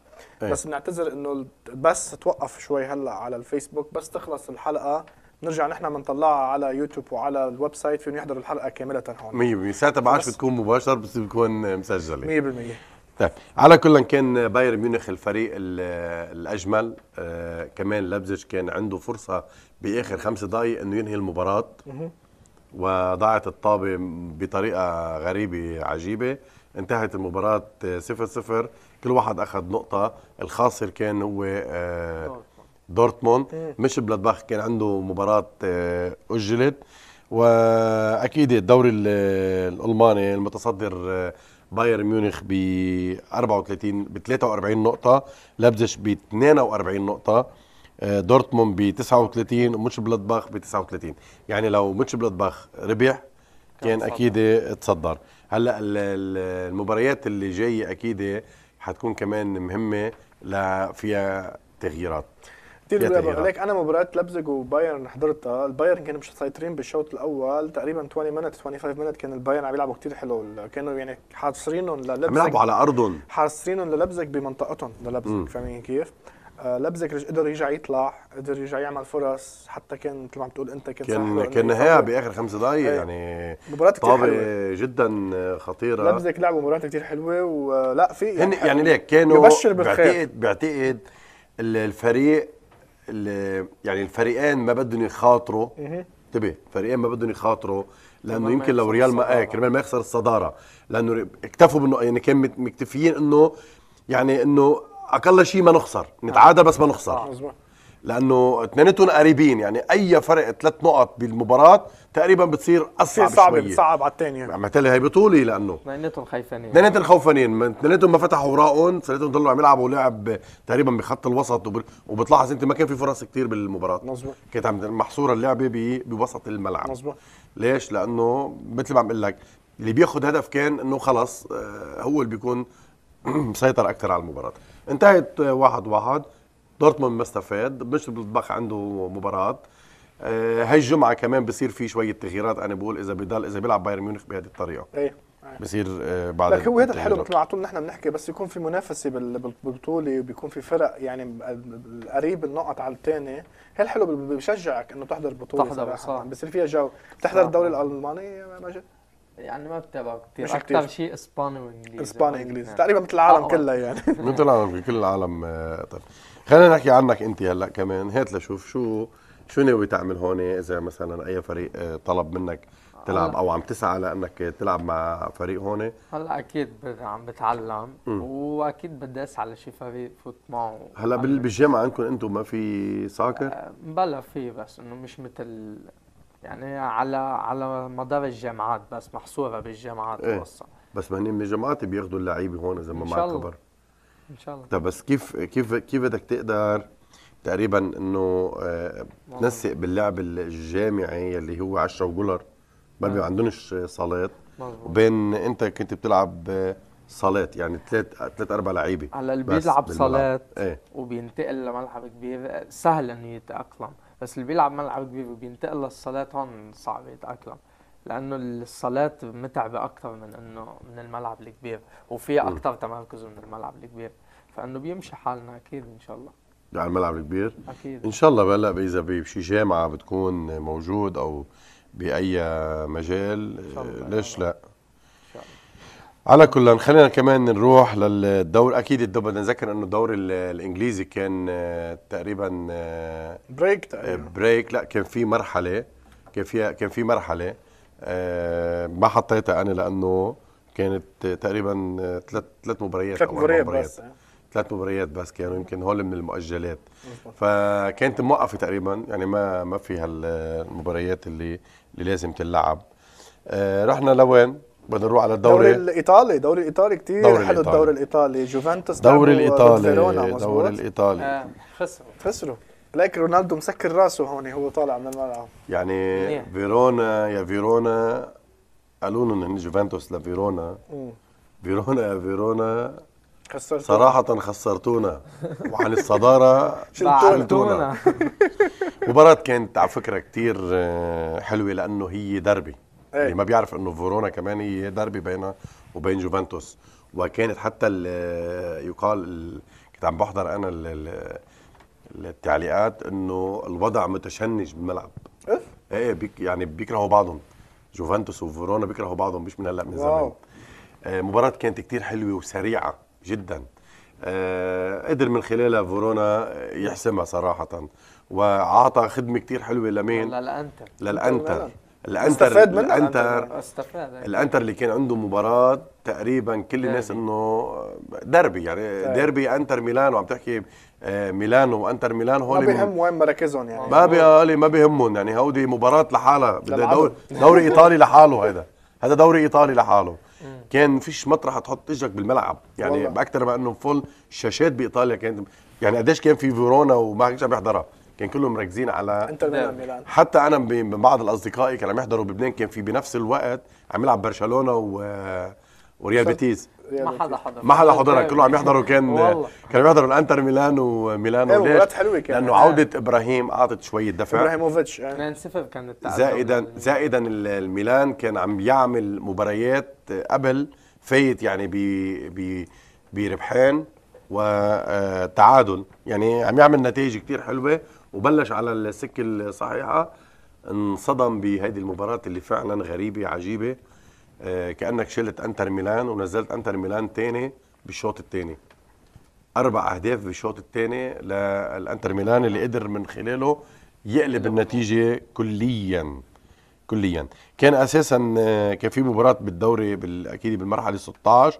أي. بس بنعتذر انه بس توقف شوي هلا على الفيسبوك بس تخلص الحلقه نرجع نحن بنطلعها على يوتيوب وعلى الويب سايت فيهم يحضروا الحلقه كامله هون 100% ساعتها ما بتكون مباشر بس بتكون مسجله 100% طيب على كل كان بايرن ميونخ الفريق الاجمل آه، كمان لابزج كان عنده فرصه باخر خمس دقائق انه ينهي المباراه وضاعت الطابه بطريقه غريبه عجيبه انتهت المباراه 0 0 كل واحد اخذ نقطه الخاسر كان هو آه، دورتموند مش بلادباخ كان عنده مباراه آه، اجلت واكيد الدوري الالماني المتصدر بايرن ميونخ ب 34 ب 43 نقطة لابزش ب 42 نقطة آه، دورتموند ب 39 ومتش بلادباخ ب 39 يعني لو متش بلادباخ ربح كان اكيد تصدر هلا المباريات اللي جايه اكيد حتكون كمان مهمه لفيها تغييرات كثير ليك انا مباراه لبزج وبايرن حضرتها البايرن كانوا مش مسيطرين بالشوط الاول تقريبا 20 مينت 25 مينت كان البايرن عم يلعبوا كثير حلو كانوا يعني حاصرينهم للبزج عم يلعبوا على ارضهم حاصرينهم للبزج بمنطقتهم للبزج فاهمين كيف؟ آه لبزك قدر يرجع يطلع قدر يرجع يعمل فرص حتى كان مثل ما عم تقول انت كان كان كان نهاية باخر خمس دقائق إيه. يعني مباراة كثير حلوة جدا خطيرة لبزك لعبوا مباراة كثير حلوة ولا في يعني, يعني ليك كانوا بالخير بعتقد بعتقد الفريق يعني الفريقين ما بدهم يخاطروا انتبه الفريقين ما بدهم يخاطروا لانه يمكن لو ريال ما آه كرمال ما يخسر الصداره لانه اكتفوا بانه يعني كان مكتفيين انه يعني انه اقل شيء ما نخسر نتعادل نعم. بس ما نخسر آه. لانه اثنيناتهم قريبين يعني اي فرق ثلاث نقط بالمباراه تقريبا بتصير اصعب صعب صعب على الثانيه يعني. عم هي بطوله لانه اثنيناتهم خايفانين اثنيناتهم خوفانين اثنيناتهم ما فتحوا اوراقهم خليتهم ضلوا عم يلعبوا لعب تقريبا بخط الوسط وب... وبتلاحظ انت ما كان في فرص كثير بالمباراه مظبوط كانت عم محصوره اللعبه ب... بوسط الملعب مظبوط ليش؟ لانه مثل ما عم اقول لك اللي بياخذ هدف كان انه خلص آه، هو اللي بيكون [clears throat] مسيطر اكثر على المباراه انتهت واحد واحد دورتموند ما استفاد بالطبخ عنده مباراه آه، هاي الجمعه كمان بصير في شويه تغييرات انا بقول اذا بضل اذا بيلعب بايرن ميونخ بهذه الطريقه ايه بصير آه، بعد لك هو هذا الحلو مثل ما على طول نحن بنحكي بس يكون في منافسه بالبطوله وبيكون في فرق يعني قريب النقط على الثاني هي الحلو بشجعك انه تحضر بطولة تحضر صح بصير فيها جو تحضر الدوري الالماني ماجد يعني ما بتابع كثير اكثر شيء اسباني وانجليزي اسباني وانجليزي تقريبا مثل العالم آه، آه. كلها يعني [laughs] مثل العالم كل العالم آه، طيب خلينا نحكي عنك انت هلا كمان هات لشوف شو شو ناوي تعمل هون اذا مثلا اي فريق طلب منك تلعب او عم تسعى لانك تلعب مع فريق هون هلا اكيد عم بتعلم م. واكيد بدي اسعى لشي فريق فوت معه هلا يعني بالجامعه عندكم انتم ما في ساكر؟ بلا في بس انه مش مثل يعني على على مدار الجامعات بس محصوره بالجامعات ايه. بس بس ما هن من الجامعات بياخذوا اللعيبه هون اذا ما معك خبر ان شاء الله طب بس كيف كيف كيف بدك تقدر تقريبا انه آه، تنسق باللعب الجامعي اللي هو 10 وجولر ما بي نعم. عندهمش صالات وبين انت كنت بتلعب صالات يعني ثلاث ثلاث اربع لعيبه هلا اللي بيلعب صالات ايه؟ وبينتقل لملعب كبير سهل انه يتاقلم بس اللي بيلعب ملعب كبير وبينتقل للصلاة هون صعب يتأقلم لانه الصلاة متعبه اكثر من انه من الملعب الكبير وفي اكثر تمركز من الملعب الكبير فانه بيمشي حالنا اكيد ان شاء الله على الملعب الكبير اكيد ان شاء الله هلا اذا بشي جامعه بتكون موجود او باي مجال ليش لا على كل خلينا كمان نروح للدور اكيد الدور بدنا نذكر انه الدور الانجليزي كان آه، تقريبا بريك آه، تقريبا بريك آه، لا كان في مرحله كان فيها كان في مرحله ما حطيتها انا لانه كانت تقريبا ثلاث ثلاث مباريات ثلاث مباريات, مباريات بس ثلاث مباريات بس كانوا يمكن هول من المؤجلات فكانت موقفه تقريبا يعني ما ما فيها المباريات اللي اللي لازم تلعب رحنا لوين؟ بدنا نروح على الدوري الدوري الايطالي الدوري الايطالي كثير حلو الإيطالي. الدوري الايطالي جوفنتوس دوري الايطالي الدوري الايطالي آه. خسروا خسروا لك رونالدو مسكر راسه هون هو طالع من الملعب يعني فيرونا يا فيرونا قالوا لهم ان جوفنتوس لفيرونا فيرونا يا فيرونا خسرتونا صراحة خسرتونا وعن الصدارة [laughs] شلتونا مباراة كانت على فكرة كثير آه، حلوة لأنه هي دربي اللي يعني ما بيعرف انه فيرونا كمان هي دربي بينها وبين جوفنتوس وكانت حتى يقال كنت عم بحضر انا التعليقات انه الوضع متشنج بالملعب إيه؟, ايه بيك يعني بيكرهوا بعضهم جوفنتوس وفيرونا بيكرهوا بعضهم مش من هلا من زمان آه مباراة كانت كتير حلوة وسريعة جدا آه قدر من خلالها فورونا يحسمها صراحة وعطى خدمة كتير حلوة لمين للأنتر للأنتر الانتر استفاد منه الانتر استفاد يعني. الانتر اللي كان عنده مباراه تقريبا كل الناس انه ديربي يعني دربي طيب. ديربي انتر ميلان وعم تحكي آه، ميلانو وانتر ميلان هول ما بهم وين مراكزهم يعني ما بيالي آه، ما بهمهم يعني هودي مباراه لحالها بدها دوري دوري ايطالي لحاله هيدا هذا دوري ايطالي لحاله كان فيش مطرح تحط اجرك بالملعب يعني باكثر ما انه فل الشاشات بايطاليا كانت يعني قديش كان في فيرونا وما حدش عم يحضرها كان كلهم مركزين على انتر ميلان حتى انا بعض الاصدقاء كانوا عم يحضروا بلبنان كان في بنفس الوقت عم يلعب برشلونه و وريال بيتيز ما حدا حضر ما حدا حضرها كلهم عم يحضروا كان كانوا يحضروا الانتر ميلان وميلان ايه مباريات حلوه كانت لانه عوده ابراهيم اعطت شويه دفع ابراهيموفيتش 2-0 آه. كان زائدا زائدا الميلان كان عم يعمل مباريات قبل فايت يعني ب ب بربحان وتعادل آه، يعني عم يعمل نتائج كثير حلوه وبلش على السكه الصحيحه انصدم بهيدي المباراه اللي فعلا غريبه عجيبه آه، كانك شلت انتر ميلان ونزلت انتر ميلان ثاني بالشوط الثاني اربع اهداف بالشوط الثاني للانتر ميلان اللي قدر من خلاله يقلب النتيجه كليا كليا كان اساسا آه، كان في مباراه بالدوري اكيد بالمرحله 16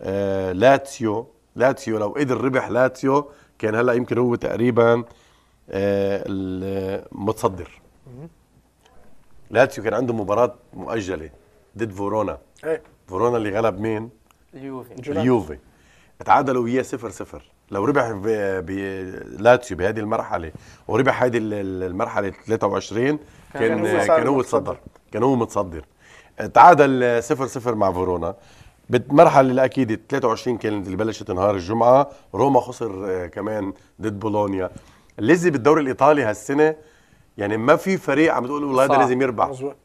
آه، لاتسيو لاتسيو لو قدر ربح لاتسيو كان هلا يمكن هو تقريبا المتصدر لاتسيو كان عنده مباراه مؤجله ضد فورونا ايه فورونا اللي غلب مين؟ اليوفي اليوفي تعادلوا وياه 0 0 لو ربح لاتسيو بهذه المرحله وربح هذه المرحله 23 كان كان هو متصدر كان هو متصدر تعادل 0 0 مع فورونا بالمرحله الاكيده 23 كانت اللي بلشت نهار الجمعه روما خسر آه، كمان ضد بولونيا لزي بالدوري الايطالي هالسنه يعني ما في فريق عم تقول والله ده لازم يربح مزبوط.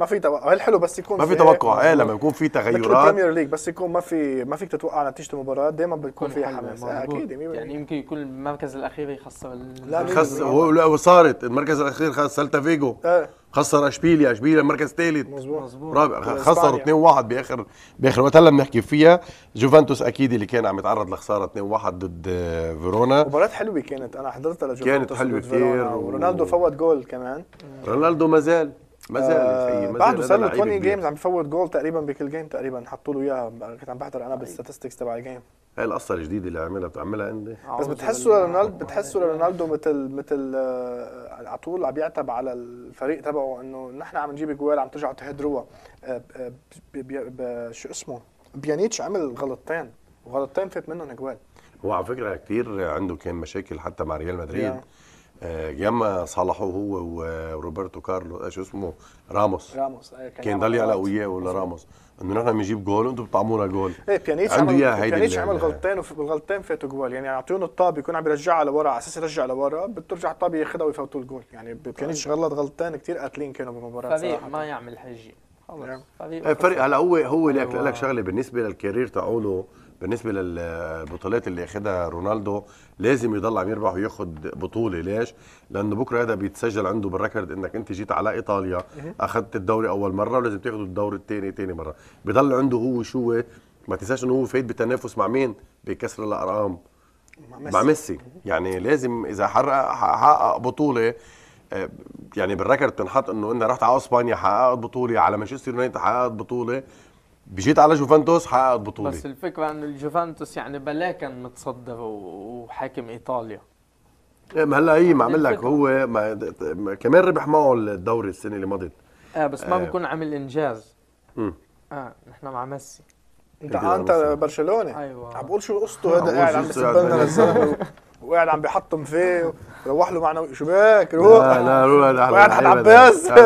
ما في توقع هل حلو بس يكون ما في توقع ايه لما يكون في تغيرات البريمير ليج بس يكون ما في ما فيك تتوقع نتيجه المباراه دائما بيكون في حماس يعني، اكيد يعني يمكن يكون المركز الاخير يخسر لا خس وصارت المركز الاخير خسر سلتا فيجو ايه خسر اشبيليا اشبيليا المركز الثالث مظبوط رابع خسروا 2-1 باخر باخر وقت هلا بنحكي فيها جوفنتوس اكيد اللي كان عم يتعرض لخساره 2-1 ضد آه، فيرونا مباراه حلوه كانت انا حضرتها لجوفنتوس كانت حلوه كثير ورونالدو فوت جول كمان رونالدو ما زال ما زال زال بعده له 20 جيمز عم يفوت جول تقريبا بكل جيم تقريبا حطوا له اياها كنت عم بحضر انا أيوة. بالستاتستكس تبع الجيم هاي القصه الجديده اللي عملها بتعملها عندي بس بتحسه رونالدو بتحسه رونالدو مثل مثل آه، على طول عم يعتب على الفريق تبعه انه نحن عم نجيب جوال عم ترجعوا تهدروها آه، شو اسمه بيانيتش عمل غلطتين وغلطتين فات منهم جوال هو على فكره كثير عنده كان مشاكل حتى مع ريال مدريد yeah. جمع صلاح هو وروبرتو كارلو آه، شو اسمه راموس راموس آه، كان ضل يعلق وياه ولا راموس انه نحن بنجيب جول وانتم بتطعمونا جول ايه بيانيتش عنده اياها هيدي بيانيتش عمل غلطتين وبالغلطتين فاتوا جول يعني يعطيهم الطابه يكون عم يرجعها لورا على اساس يرجع لورا بترجع الطابه ياخذها ويفوتوا الجول يعني بيانيتش طيب. غلط غلطتين كثير قاتلين كانوا بالمباراه فريق ما يعمل حجه خلص نعم. إيه، فريق هلا هو هو لك لك شغله بالنسبه للكارير تاعونه بالنسبه للبطولات اللي اخذها رونالدو لازم يضل عم يربح وياخد بطوله ليش؟ لانه بكره هذا بيتسجل عنده بالركورد انك انت جيت على ايطاليا اخذت الدوري اول مره ولازم تاخذ الدوري الثاني ثاني مره بضل عنده هو شو ما تنساش انه هو فايت بالتنافس مع مين؟ بكسر الارقام مع ميسي. مع ميسي يعني لازم اذا حرق حقق بطوله آه، يعني بالركورد تنحط انه انا رحت على اسبانيا حققت بطوله على مانشستر يونايتد حققت بطوله بجيت على جوفنتوس حققت بطوله بس الفكره انه الجوفنتوس يعني بلا كان متصدر وحاكم ايطاليا إيه، ما هلا هي ما يعني عمل لك هو ما كمان ربح معه الدوري السنه اللي مضت اه بس ما آه. بكون عامل انجاز امم اه نحن مع ميسي انت انت برشلونه ايوه عم بقول شو قصته هذا قاعد عم بسب للزلمه وقاعد عم بيحطم فيه روح له معنوي شو بك روح لا لا روح وقاعد حد عباس [laughs]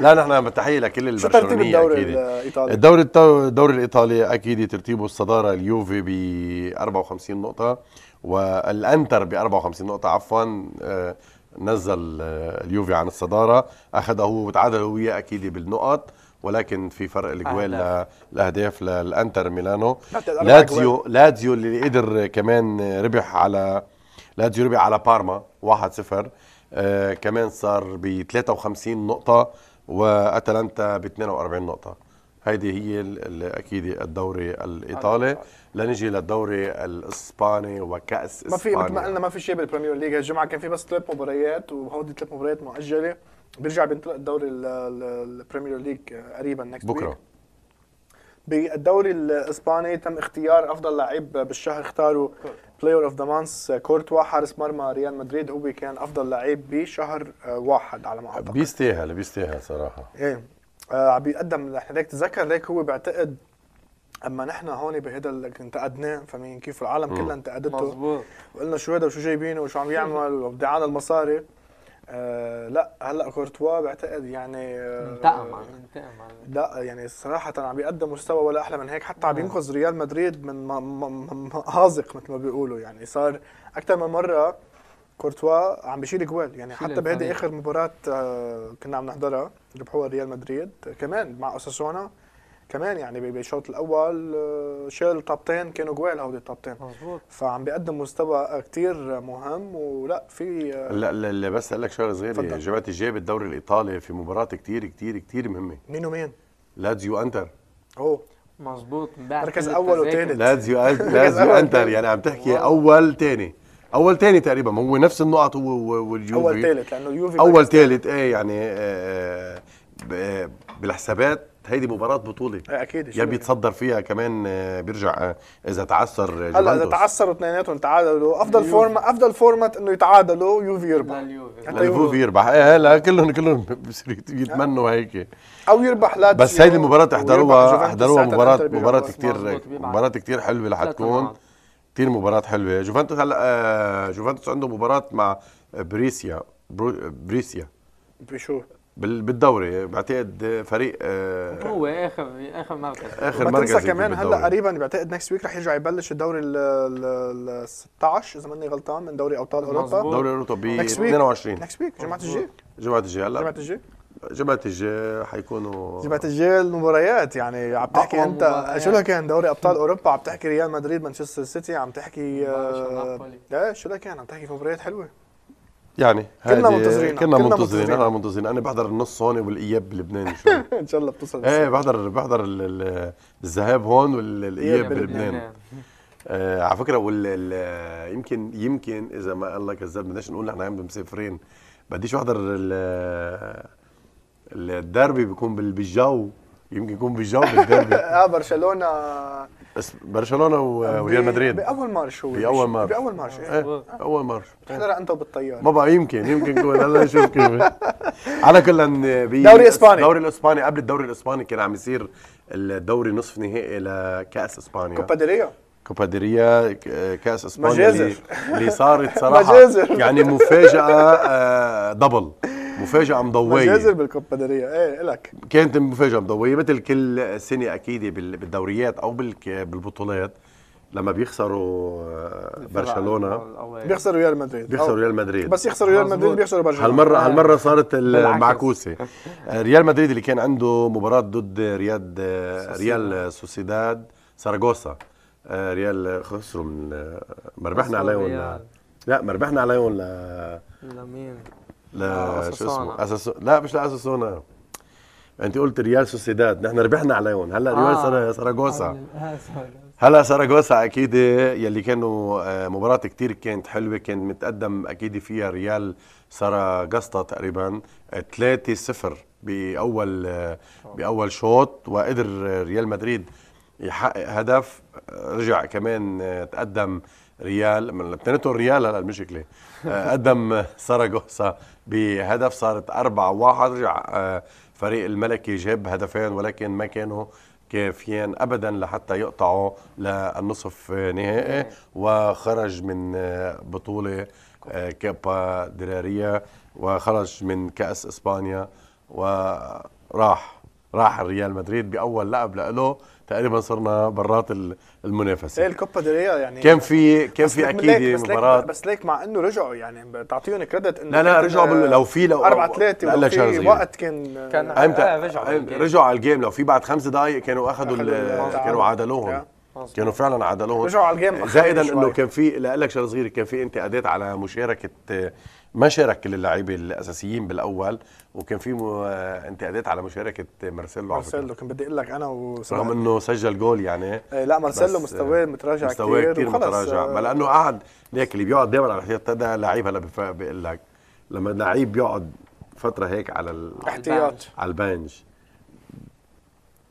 لا نحن تحيه لكل البرشلونيين شو ترتيب الدوري الايطالي؟ الدوري الدوري الايطالي اكيد ترتيبه الصداره اليوفي ب 54 نقطه والانتر ب 54 نقطه عفوا آه، نزل آه، اليوفي عن الصداره اخذه وتعادل هو وياه اكيد بالنقط ولكن في فرق الاجوال الاهداف للانتر ميلانو لاتزيو لاتزيو اللي قدر كمان ربح على لاتزيو ربح على بارما 1-0 آه كمان صار ب 53 نقطة واتلانتا ب 42 نقطه هيدي هي اكيد الدوري الايطالي آه، نعم. لنجي للدوري الاسباني وكاس اسبانيا ما في مثل ما قلنا ما في شيء بالبريمير ليج الجمعه كان في بس ثلاث مباريات وهودي ثلاث مباريات مؤجله بيرجع بينطلق الدوري البريمير ليج آه، قريبا نكست بكره بالدوري الاسباني تم اختيار افضل لعيب بالشهر اختاروا بلاير اوف ذا مانس كورتوا حارس مرمى ريال مدريد هو كان افضل لعيب بشهر آه، واحد على ما اعتقد بيستاهل بيستاهل صراحه ايه آه، عم بيقدم نحن ليك تذكر ليك هو بعتقد اما نحن هون بهذا اللي انتقدناه فاهمين كيف العالم كلها انتقدته مظبوط وقلنا شو هذا وشو جايبينه وشو عم يعمل [laughs] وبدعانا المصاري آه، لا هلا كورتوا بعتقد يعني آه، انتقم انتقم لا يعني صراحة عم بيقدم مستوى ولا احلى من هيك حتى عم ينقذ ريال مدريد من مأزق مثل ما بيقولوا يعني صار اكثر من مرة كورتوا عم بشيل جوال يعني حتى بهيدي اخر مباراة آه، كنا عم نحضرها ربحوها ريال مدريد كمان مع اوساسونا كمان يعني بالشوط الاول آه، شال طابتين كانوا جوال هودي الطابتين مظبوط فعم بيقدم مستوى كثير مهم ولا في آه، لا لا بس اقول لك شغله صغيره جابت جاب الدوري الايطالي في مباراه كثير كثير كثير مهمه مين ومين؟ لاتزيو انتر اوه مظبوط مركز اول وثالث لاتزيو [laughs] لاتزيو انتر يعني عم تحكي اول ثاني اول ثاني تقريبا هو نفس النقط هو واليوفي اول ثالث لانه اليوفي اول ثالث ايه يعني آه، بالحسابات هيدي مباراه بطوله آه، اكيد يا بيتصدر فيها كمان آه، بيرجع آه، اذا تعثر هلا اذا تعثروا اثنيناتهم تعادلوا افضل فورما افضل فورمات انه يتعادلوا يوفي يربح لا يوفي يربح ايه هلا إيه، كلهم كلهم بيتمنوا [laughs] هيك او يربح لا بس هيدي المباراه احضروها احضروها مباراه مباراه كثير مباراه كثير حلوه رح تكون كثير مباراه حلوه جوفنتوس هلا جوفنتوس عنده مباراه مع بريسيا بريسيا بشو بالدوري بعتقد فريق آه هو اخر اخر مركز اخر مركز تنسى كمان هلا قريبا بعتقد نكست ويك رح يرجع يبلش الدوري ال 16 اذا ماني غلطان من دوري ابطال اوروبا دوري اوروبا ب 22 نكست ويك جمعه الجاي جمعه الجاي هلا جمعه الجاي جمعة الجاي حيكونوا جمعة الجاي المباريات يعني عم تحكي انت شو شو كان دوري ابطال اوروبا عم تحكي ريال مدريد مانشستر سيتي عم تحكي آه، ايه شو كان عم تحكي مباريات حلوه يعني كنا منتظرين كنا منتظرين انا منتظرين انا بحضر النص هون والاياب بلبنان [laughs] ان شاء الله بتوصل ايه بحضر بحضر الذهاب هون والاياب بلبنان آه على فكره وال يمكن يمكن اذا ما الله كذاب بدناش نقول نحن عم مسافرين بديش احضر الدربي بيكون بالجو يمكن يكون بالجو بالدربي [laughs] اه برشلونه برشلونه آه، وريال مدريد باول مارش هو باول مارش باول مارش ايه, اول مارش بتحضرها إيه. انت بالطياره ما بقى يمكن يمكن كون هلا نشوف كيف [laughs] على كل الدوري الاسباني الدوري الاسباني قبل الدوري الاسباني كان عم يصير الدوري نصف نهائي لكاس اسبانيا كوبا ديريا كوباديريا كاس اسبانيا مجازر اللي صارت [laughs] صراحه يعني مفاجاه دبل آه، مفاجأة مضوية مجازر بالكونفدرالية ايه لك كانت مفاجأة مضوية مثل كل سنة أكيد بالدوريات أو بالبطولات لما بيخسروا آه، برشلونه بيخسروا ريال مدريد بيخسروا ريال مدريد بس يخسروا ريال مدريد بيخسروا برشلونه هالمره آه. هالمره صارت المعكوسه [laughs] آه، ريال مدريد اللي كان عنده مباراه ضد رياض ريال سوسيداد ساراغوسا ريال خسروا من مربحنا عليهم لا مربحنا عليهم ل لمين لا آه، شو اسمه اساس لا مش لاساسونا انت قلت ريال سوسيداد نحن ربحنا عليهم هلا ريال آه. آه، هلا ساراغوسا اكيد يلي كانوا آه، مباراه كتير كانت حلوه كان متقدم اكيد فيها ريال سراغسطا تقريبا 3-0 باول باول شوط وقدر ريال مدريد يحقق هدف رجع كمان تقدم ريال من ريال هلا المشكله قدم [laughs] ساراغوسا بهدف صارت 4 1 رجع آه، فريق الملكي جاب هدفين ولكن ما كانوا كافيين ابدا لحتى يقطعوا للنصف نهائي وخرج من آه، بطوله آه، كابا درارية وخرج من كأس إسبانيا وراح راح ريال مدريد بأول لعب له تقريبا صرنا برات المنافسه ايه الكوبا ديليا يعني كان في كان في اكيد مباراه بس ليك مع انه رجعوا يعني بتعطيهم كريدت انه لا لا رجعوا آه، لو في لو 4 3 لو في وقت كان كان آه آه رجعوا رجعوا على الجيم لو في بعد خمس دقائق كانوا اخذوا كانوا عادلوهم كانوا فعلا عادلوهم رجعوا على الجيم زائدا انه كان في لك شغله صغيره كان في انتقادات على مشاركه آه، ما شارك كل اللعيبه الاساسيين بالاول وكان في آه، انتقادات على مشاركه مارسيلو مارسيلو كان بدي اقول لك انا و رغم انه سجل جول يعني إيه، لا مارسيلو مستواه متراجع مستواه كثير, كثير متراجع آه. ما لانه قعد ليك اللي بيقعد دائما على الاحتياط هذا لعيب هلا بقول لك لما لعيب بيقعد فتره هيك على الاحتياط على البنج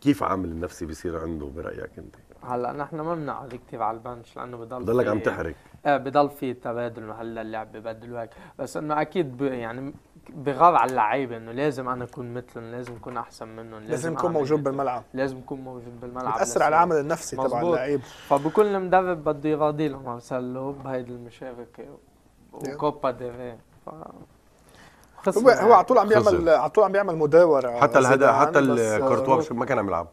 كيف عامل النفسي بيصير عنده برايك انت؟ هلا نحن ما بنقعد كثير على البنش لانه بضل بضلك عم تحرك آه، بضل في تبادل هلا اللعب ببدلوا هيك بس انه اكيد يعني بغار على اللعيبه انه لازم انا اكون مثلهم لازم اكون احسن منهم لازم, لازم اكون موجود بالملعب لازم اكون موجود بالملعب بتاثر على العمل النفسي تبع اللعيب فبكل مدرب بده يغاضي لهم ارسلوا بهيدي المشاركه وكوبا ديفي ف... هو هو على طول عم يعمل على طول عم يعمل مداوره حتى الهدف حتى يعني، الكورتوا ما كان عم يلعب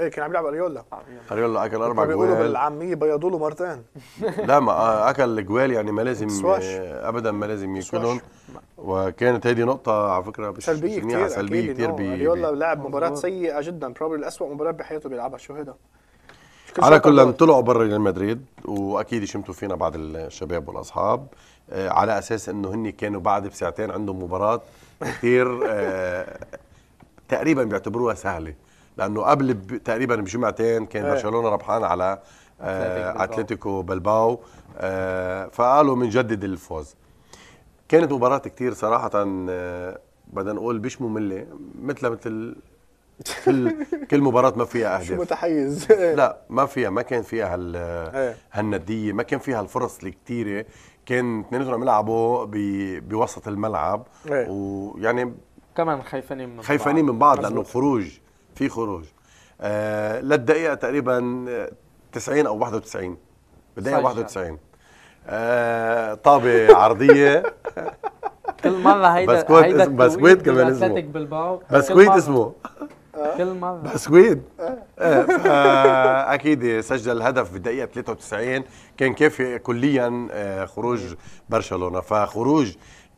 ايه كان عم يلعب اريولا آه. اريولا اكل اربع جوال بيقولوا بالعاميه بيضوا له مرتين [laughs] لا ما آه، اكل الجوال يعني ما لازم آه، ابدا ما لازم ياكلهم وكانت هذه نقطه على فكره مش سلبيه كثير سلبيه كثير بي اريولا لعب مباراه سيئه جدا بروبلي الاسوء مباراه بحياته بيلعبها شو هيدا على كل طلعوا برا ريال مدريد واكيد شمتوا فينا بعض الشباب والاصحاب على اساس انه هن كانوا بعد بساعتين عندهم مباراه كثير تقريبا بيعتبروها سهله لانه قبل ب... تقريبا بجمعتين كان إيه. برشلونه ربحان على آه اتلتيكو بلباو آه فقالوا بنجدد الفوز كانت مباراه كتير صراحه آه، بدنا نقول مش ممله مثل مثل كل [laughs] كل مباراه ما فيها اهداف شو متحيز لا ما فيها ما كان فيها هال إيه. هالنديه ما كان فيها الفرص الكتيره كان اثنيناتهم عم يلعبوا بوسط الملعب إيه. ويعني كمان خايفانين من خايفانين من بعض لانه خروج في خروج آه للدقيقه تقريبا 90 او 91 بالدقيقه 91 آه طابه [laughs] عرضيه كل مره هيدا بسكويت هيدا اسم بسكويت كمان اسمه بسكويت اسمه كل مره بسكويت آه، اكيد سجل هدف بالدقيقه 93 كان كافي كليا آه، خروج برشلونه فخروج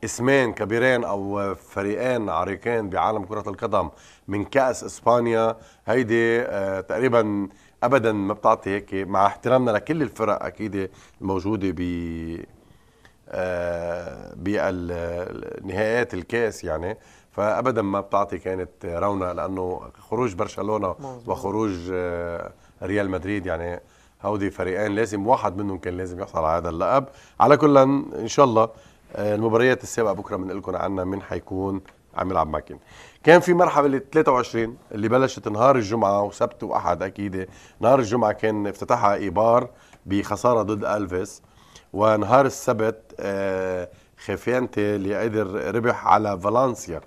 اسمان كبيرين او فريقان عريقان بعالم كره القدم من كاس اسبانيا هيدي آه، تقريبا ابدا ما بتعطي هيك مع احترامنا لكل الفرق اكيد الموجوده ب آه، بالنهائيات الكاس يعني فابدا ما بتعطي كانت رونق لانه خروج برشلونه وخروج آه، ريال مدريد يعني هودي فريقين لازم واحد منهم كان لازم يحصل على هذا اللقب على كل ان شاء الله آه، المباريات السابقه بكره بنقول عنها مين حيكون عم يلعب ماكن كان في مرحلة ال 23 اللي بلشت نهار الجمعة وسبت وأحد أكيد نهار الجمعة كان افتتحها إيبار بخسارة ضد ألفيس ونهار السبت آه، خفيانتي اللي قدر ربح على فالنسيا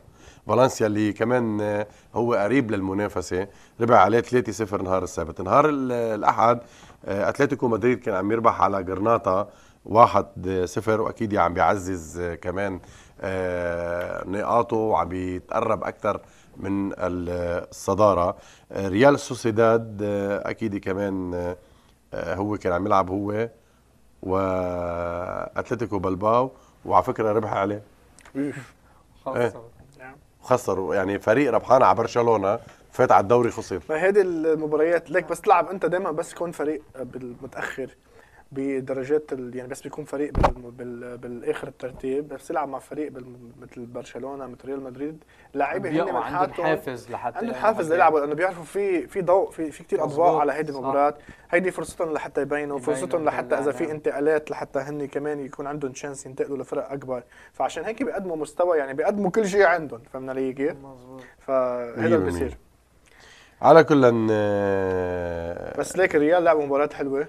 فالنسيا اللي كمان آه، هو قريب للمنافسة ربح عليه 3-0 نهار السبت نهار الأحد أتلتيكو مدريد كان عم يربح على جرناطة واحد صفر واكيد يعني بيعزز كمان آه، نقاطه وعم بيتقرب اكثر من الصداره آه، ريال سوسيداد آه، اكيد كمان هو كان عم يلعب هو واتلتيكو بلباو وعلى فكره ربح عليه إيه؟ خسروا نعم. خسروا يعني فريق ربحان على برشلونه فات على الدوري خسر فهيدي المباريات لك بس تلعب انت دائما بس كون فريق متاخر بدرجات ال... يعني بس بيكون فريق بال... بال... بالاخر الترتيب بس يلعب مع فريق بال... مثل برشلونه مثل ريال مدريد لعيبه هن من حالتهم حافز لحتى عندهم يعني حافز ليلعبوا لانه بيعرفوا في في ضوء في في كثير اضواء على هيدي المباراه هيدي فرصتهم لحتى يبينوا فرصتهم لحتى اذا في انتقالات لحتى هن كمان يكون عندهم شانس ينتقلوا لفرق اكبر فعشان هيك بيقدموا مستوى يعني بيقدموا كل شيء عندهم فهمنا علي كيف؟ فهذا اللي بيصير على كل بس ليك الريال لعبوا مباراه حلوه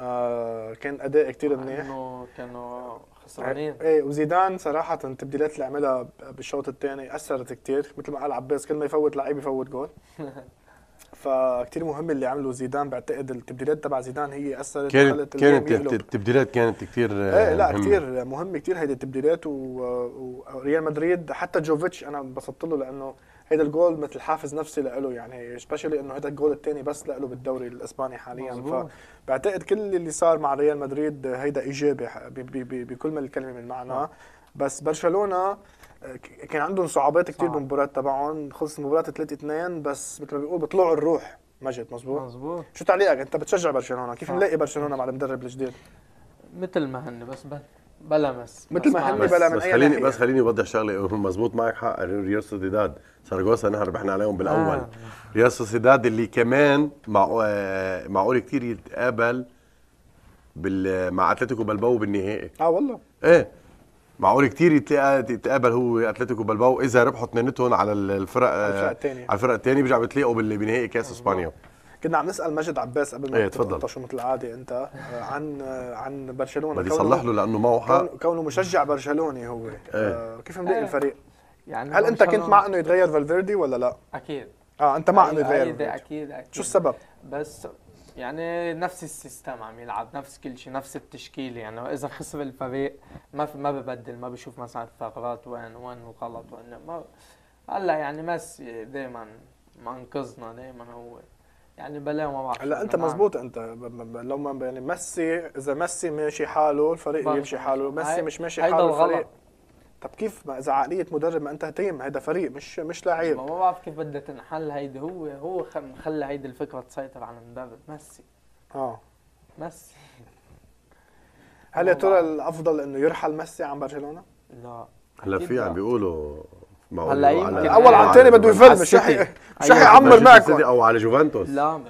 آه، كان اداء كتير منيح انه كانوا خسرانين ايه وزيدان صراحه التبديلات اللي عملها بالشوط الثاني اثرت كتير مثل ما قال عباس كل ما يفوت لعيب يفوت جول [laughs] فكتير مهم اللي عمله زيدان بعتقد التبديلات تبع زيدان هي اثرت كانت كانت التبديلات كانت كثير آه، ايه لا كثير مهمه كثير هيدي التبديلات وريال مدريد حتى جوفيتش انا انبسطت له لانه هيدا الجول مثل حافز نفسي لإله يعني سبيشلي انه هيدا الجول الثاني بس لإله بالدوري الاسباني حاليا فبعتقد كل اللي صار مع ريال مدريد هيدا ايجابي بكل ما الكلمه من معنى نعم. بس برشلونه آه، كان عندهم صعوبات كثير بالمباراه تبعهم خلص المباراه 3 2 بس مثل ما بيقول بيطلعوا الروح مجد مزبوط مزبوط شو تعليقك انت بتشجع برشلونه كيف نلاقي آه. برشلونه مع المدرب الجديد مثل ما هن بس بس بلا مس مثل ما هن بلا مس بس خليني بس خليني اوضح شغله مزبوط معك حق ريال سوسيداد سارجوسا نحن ربحنا عليهم بالاول آه. ريال سوسيداد اللي كمان مع آه، معقول كثير يتقابل بال مع اتلتيكو بلباو بالنهائي اه والله ايه معقول كثير يتقابل هو اتلتيكو بلباو اذا ربحوا اثنينتهم آه، على الفرق الفرق الثانيه على الفرق الثانيه بيرجعوا بتلاقوا بالنهائي كاس اسبانيا آه. كنا عم نسال مجد عباس قبل ما ايه تفضل مثل العاده انت عن عن برشلونه بدي صلح له لانه معه حق كونه مشجع برشلوني هو ايه. آه، كيف مليق ايه. الفريق؟ يعني هل انت كنت مع انه يتغير فالفيردي ولا لا؟ اكيد اه انت مع انه يتغير اكيد اكيد شو السبب؟ بس يعني نفس السيستم عم يلعب نفس كل شيء نفس التشكيله يعني اذا خسر الفريق ما ما ببدل ما بشوف مثلا الثغرات وين وين وغلط وين ما هلا يعني ميسي دائما منقذنا دائما هو يعني بلا ما بعرف هلا انت مزبوط انت لو ما يعني ميسي اذا ميسي ماشي حاله الفريق يمشي حاله ميسي مش ماشي حاله الفريق طب كيف ما اذا عقليه مدرب ما انت تيم هيدا فريق مش مش لعيب ما بعرف كيف بدها تنحل هيدي هو هو خلى هيدي الفكره تسيطر على المدرب ميسي اه ميسي هل يا ترى الافضل انه يرحل ميسي عن برشلونه؟ لا هلا في عم بيقولوا هلا يمكن اول عن تاني بده يفل مش رح مش رح يعمر معكم او على جوفنتوس لا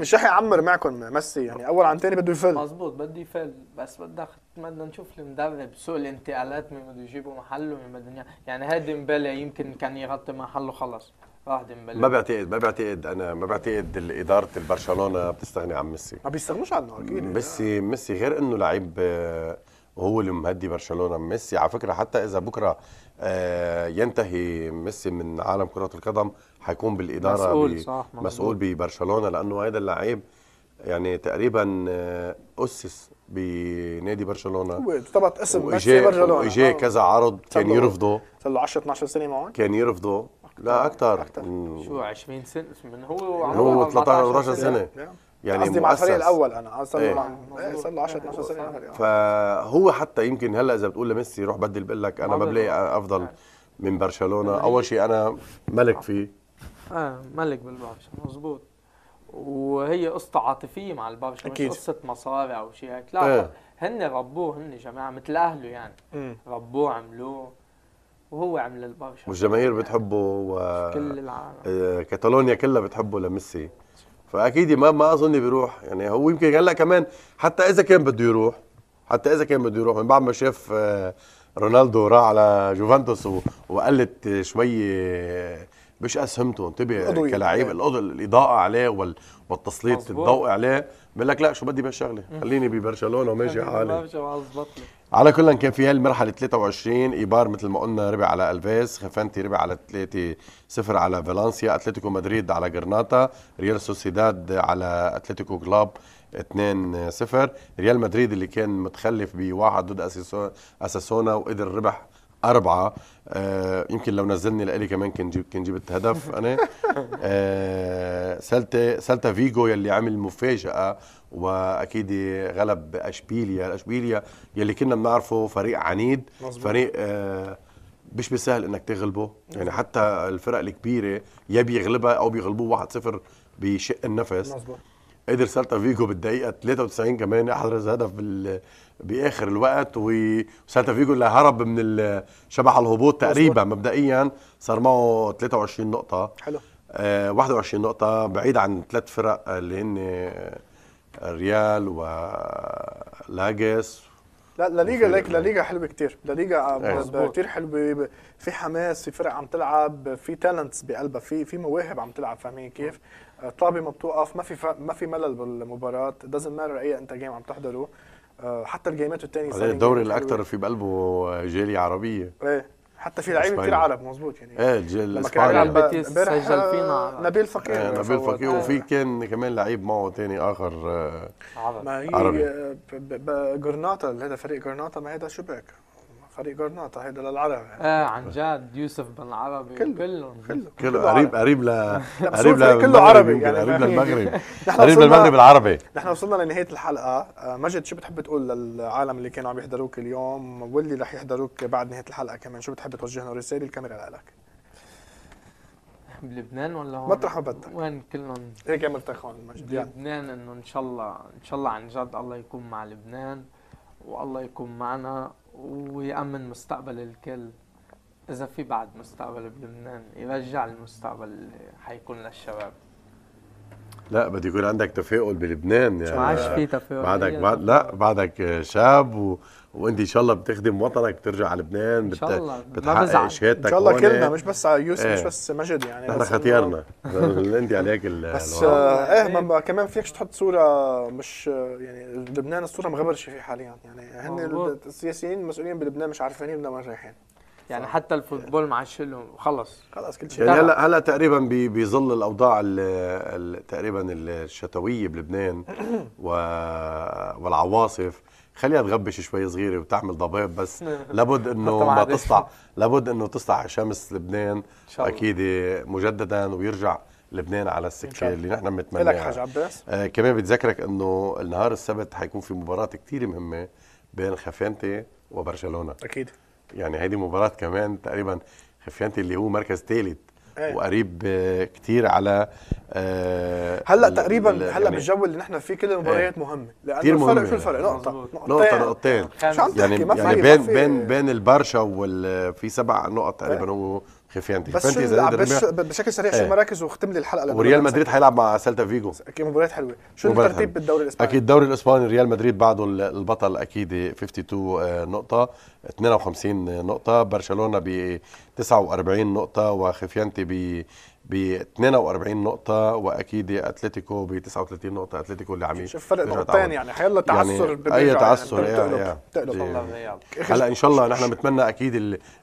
مش رح يعمر معكم ميسي يعني اول عن تاني بده يفل مزبوط بده يفل بس بدك بدنا نشوف المدرب سوق الانتقالات مين بده يجيبه محله مين بده يعني هادي مبالي يمكن كان يغطي محله خلص راح ديمبلي ما بعتقد ما بعتقد انا ما بعتقد اداره البرشلونه بتستغني عن ميسي ما بيستغنوش عنه اكيد يعني. ميسي ميسي غير انه لعيب آه، هو اللي مهدي برشلونه ميسي على فكره حتى اذا بكره آه، ينتهي ميسي من عالم كره القدم هيكون بالاداره مسؤول, صح مسؤول ببرشلونه لانه هذا اللعيب يعني تقريبا آه، اسس بنادي برشلونه طبعا اسم ميسي برشلونه واجاه كذا عرض كان يرفضه صار له 10 12 سنه معهم كان يرفضه لا اكثر شو 20 سنه من هو هو 13 سنه, سنة. نعم. يعني قصدي مع الفريق الاول انا قصدي ايه. مع صار له 10 12 سنه يعني. فهو حتى يمكن هلا اذا بتقول لميسي روح بدل بقول لك انا ببلاقي افضل من برشلونه اول شيء انا ملك فيه اه ملك بالبابشا مزبوط وهي قصه عاطفيه مع البابشا مش قصه مصاري او شيء هيك لا اه. هن ربوه هن جماعه مثل اهله يعني م. إيه. ربوه عملوه وهو عمل البرشا والجماهير بتحبه و كل العالم آه كاتالونيا كلها بتحبه لميسي فاكيد ما ما اظن بيروح يعني هو يمكن هلا كمان حتى اذا كان بده يروح حتى اذا كان بده يروح من بعد ما شاف آه، رونالدو راح على جوفنتوس وقلت شوي آه، مش اسهمته انتبه يعني. كلاعب الاضاءه عليه والتسليط الضوء عليه بقول لك لا شو بدي بهالشغله خليني ببرشلونه وماشي حالي على كل كان في هالمرحلة 23 إيبار مثل ما قلنا ربع على ألفيس خفانتي ربع على 3 0 على فالنسيا أتلتيكو مدريد على جرناطا، ريال سوسيداد على أتلتيكو كلاب 2 0 ريال مدريد اللي كان متخلف بواحد ضد أساسونا وقدر ربح أربعة آه يمكن لو نزلني لإلي كمان كان جيب كان جبت هدف أنا [laughs] آه سلتا سلتا فيجو يلي عمل مفاجأة واكيد غلب اشبيليا اشبيليا يلي كنا بنعرفه فريق عنيد مزبوط. فريق آه مش بسهل انك تغلبه يعني حتى الفرق الكبيره يا بيغلبها او بيغلبوه 1-0 بشق النفس مزبوط. قدر سالتا فيجو بالدقيقه 93 كمان يحرز هدف بال... باخر الوقت وسالتا فيجو اللي هرب من شبح الهبوط تقريبا مزبوط. مبدئيا صار معه 23 نقطه حلو آه 21 نقطه بعيد عن ثلاث فرق اللي هن آه، ريال ولاجاس لا لا ليغا ليك لا ليغا حلوه كثير لا ليغا آه، إيه. كثير حلوه في حماس في فرق عم تلعب في تالنتس بقلبها في في مواهب عم تلعب فاهمين كيف الطابه آه، ما بتوقف ما في ما في ملل بالمباراه دازنت ماتر اي انت جيم عم تحضره آه، حتى الجيمات الثانيه الدوري الاكثر في بقلبه جاليه عربيه ايه حتى في لعيبه كثير عرب مظبوط يعني ايه لما كان يلعب آه، سجل فينا نبيل فقيه آه نبيل فقيه وفي كان كمان لعيب معه ثاني اخر آه عربي ما هي جرناطه هذا فريق جرناطه ما هذا شبك فريق غرناطه هيدا للعرب يعني. اه عن جد يوسف بن العربي كله كلهم كله كله قريب قريب ل قريب ل كله عربي يعني [laughs] قريب للمغرب قريب للمغرب العربي نحن وصلنا لنهايه الحلقه آه، مجد شو بتحب تقول للعالم اللي كانوا عم يحضروك اليوم واللي رح يحضروك بعد نهايه الحلقه كمان شو بتحب توجه لهم رساله الكاميرا لك بلبنان ولا هون؟ مطرح ما بدك وين كلهم هيك مرتاح هون بلبنان انه ان شاء الله ان شاء الله عن جد الله يكون مع لبنان والله يكون معنا ويأمن مستقبل الكل إذا في بعد مستقبل بلبنان يرجع المستقبل اللي حيكون للشباب لا بده يكون عندك تفاؤل بلبنان يعني ما عادش في تفاؤل بعدك بعد لا بعدك شاب و... وانت ان شاء الله بتخدم وطنك بترجع على لبنان بت... ان شاء الله بتحقق شهادتك ان شاء الله كلنا مش بس يوسف ايه. مش بس مجد يعني نحن ختيارنا [laughs] انت عليك ال... بس آه ايه ما كمان فيك تحط صوره مش يعني لبنان الصوره مغبرشه فيه حاليا يعني هن السياسيين المسؤولين بلبنان مش عارفين بدنا وين رايحين يعني حتى الفوتبول معشلهم خلص كل شيء يعني هلا هلا تقريبا بظل الاوضاع ال تقريبا الشتويه بلبنان والعواصف خليها تغبش شوي صغيره وتعمل ضباب بس [laughs] لابد انه ما تسطع لابد انه تسطع شمس لبنان اكيد مجددا ويرجع لبنان على السكه اللي نحن بنتمناها لك حاج عباس آه كمان بتذكرك انه النهار السبت حيكون في مباراه كثير مهمه بين خفانتي وبرشلونه اكيد يعني هذه مباراه كمان تقريبا خفيانتي اللي هو مركز ثالث ايه. وقريب كتير على آه هلا تقريبا هلا يعني بالجو اللي نحن فيه كل المباريات ايه. مهمه لانه الفرق مهمة. شو الفرق يعني. نقطه نقطتين نقطتين شو عم تحكي يعني ما يعني بين بين بين البرشا وفي سبع نقط تقريبا ايه. هو خيفيان خيفانتي بس بشكل سريع شو إيه. المراكز واختم لي الحلقه وريال مدريد هيلعب مع سيلتا فيجو اكيد مباريات حلوه شو الترتيب بالدوري الاسباني اكيد الدوري الاسباني ريال مدريد بعده البطل اكيد 52 آه، نقطه 52 آه، نقطه برشلونه ب 49 نقطه وخفيانتي ب ب 42 نقطة وأكيد أتلتيكو ب 39 نقطة أتلتيكو اللي عم شوف فرق نقطتين يعني حيلا يعني تعثر يعني أي تعثر يعني بتقلب الله إيه، هلا إن شاء الله نحن بنتمنى أكيد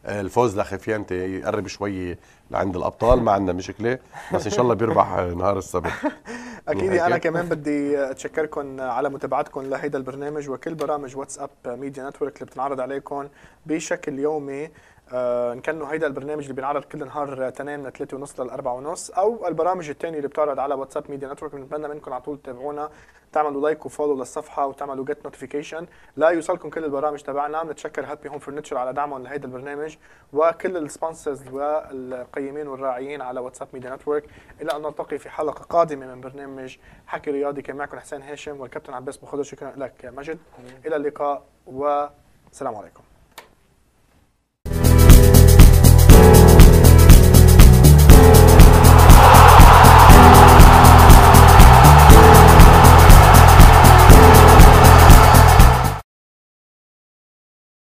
آه، الفوز لخفيانتي يقرب شوي لعند الأبطال ما عندنا مشكلة بس إن شاء الله بيربح نهار السبت [laughs] اكيد انا كمان بدي اتشكركم على متابعتكم لهيدا البرنامج وكل برامج واتساب ميديا نتورك اللي بتنعرض عليكم بشكل يومي آه، ان كان هيدا البرنامج اللي بينعرض كل نهار تنين من 3 ونص لل ونص او البرامج الثانيه اللي بتعرض على واتساب ميديا نتورك بنتمنى منكم على طول تتابعونا تعملوا لايك وفولو للصفحه وتعملوا جيت نوتيفيكيشن لا يوصلكم كل البرامج تبعنا بنتشكر هابي هوم فرنتشر على دعمهم لهيدا البرنامج وكل السبونسرز والقيمين والراعيين على واتساب ميديا نتورك الى ان نلتقي في حلقه قادمه من برنامج حكي رياضي كان معكم حسين هاشم والكابتن عباس بخضر شكرا لك مجد الى اللقاء والسلام عليكم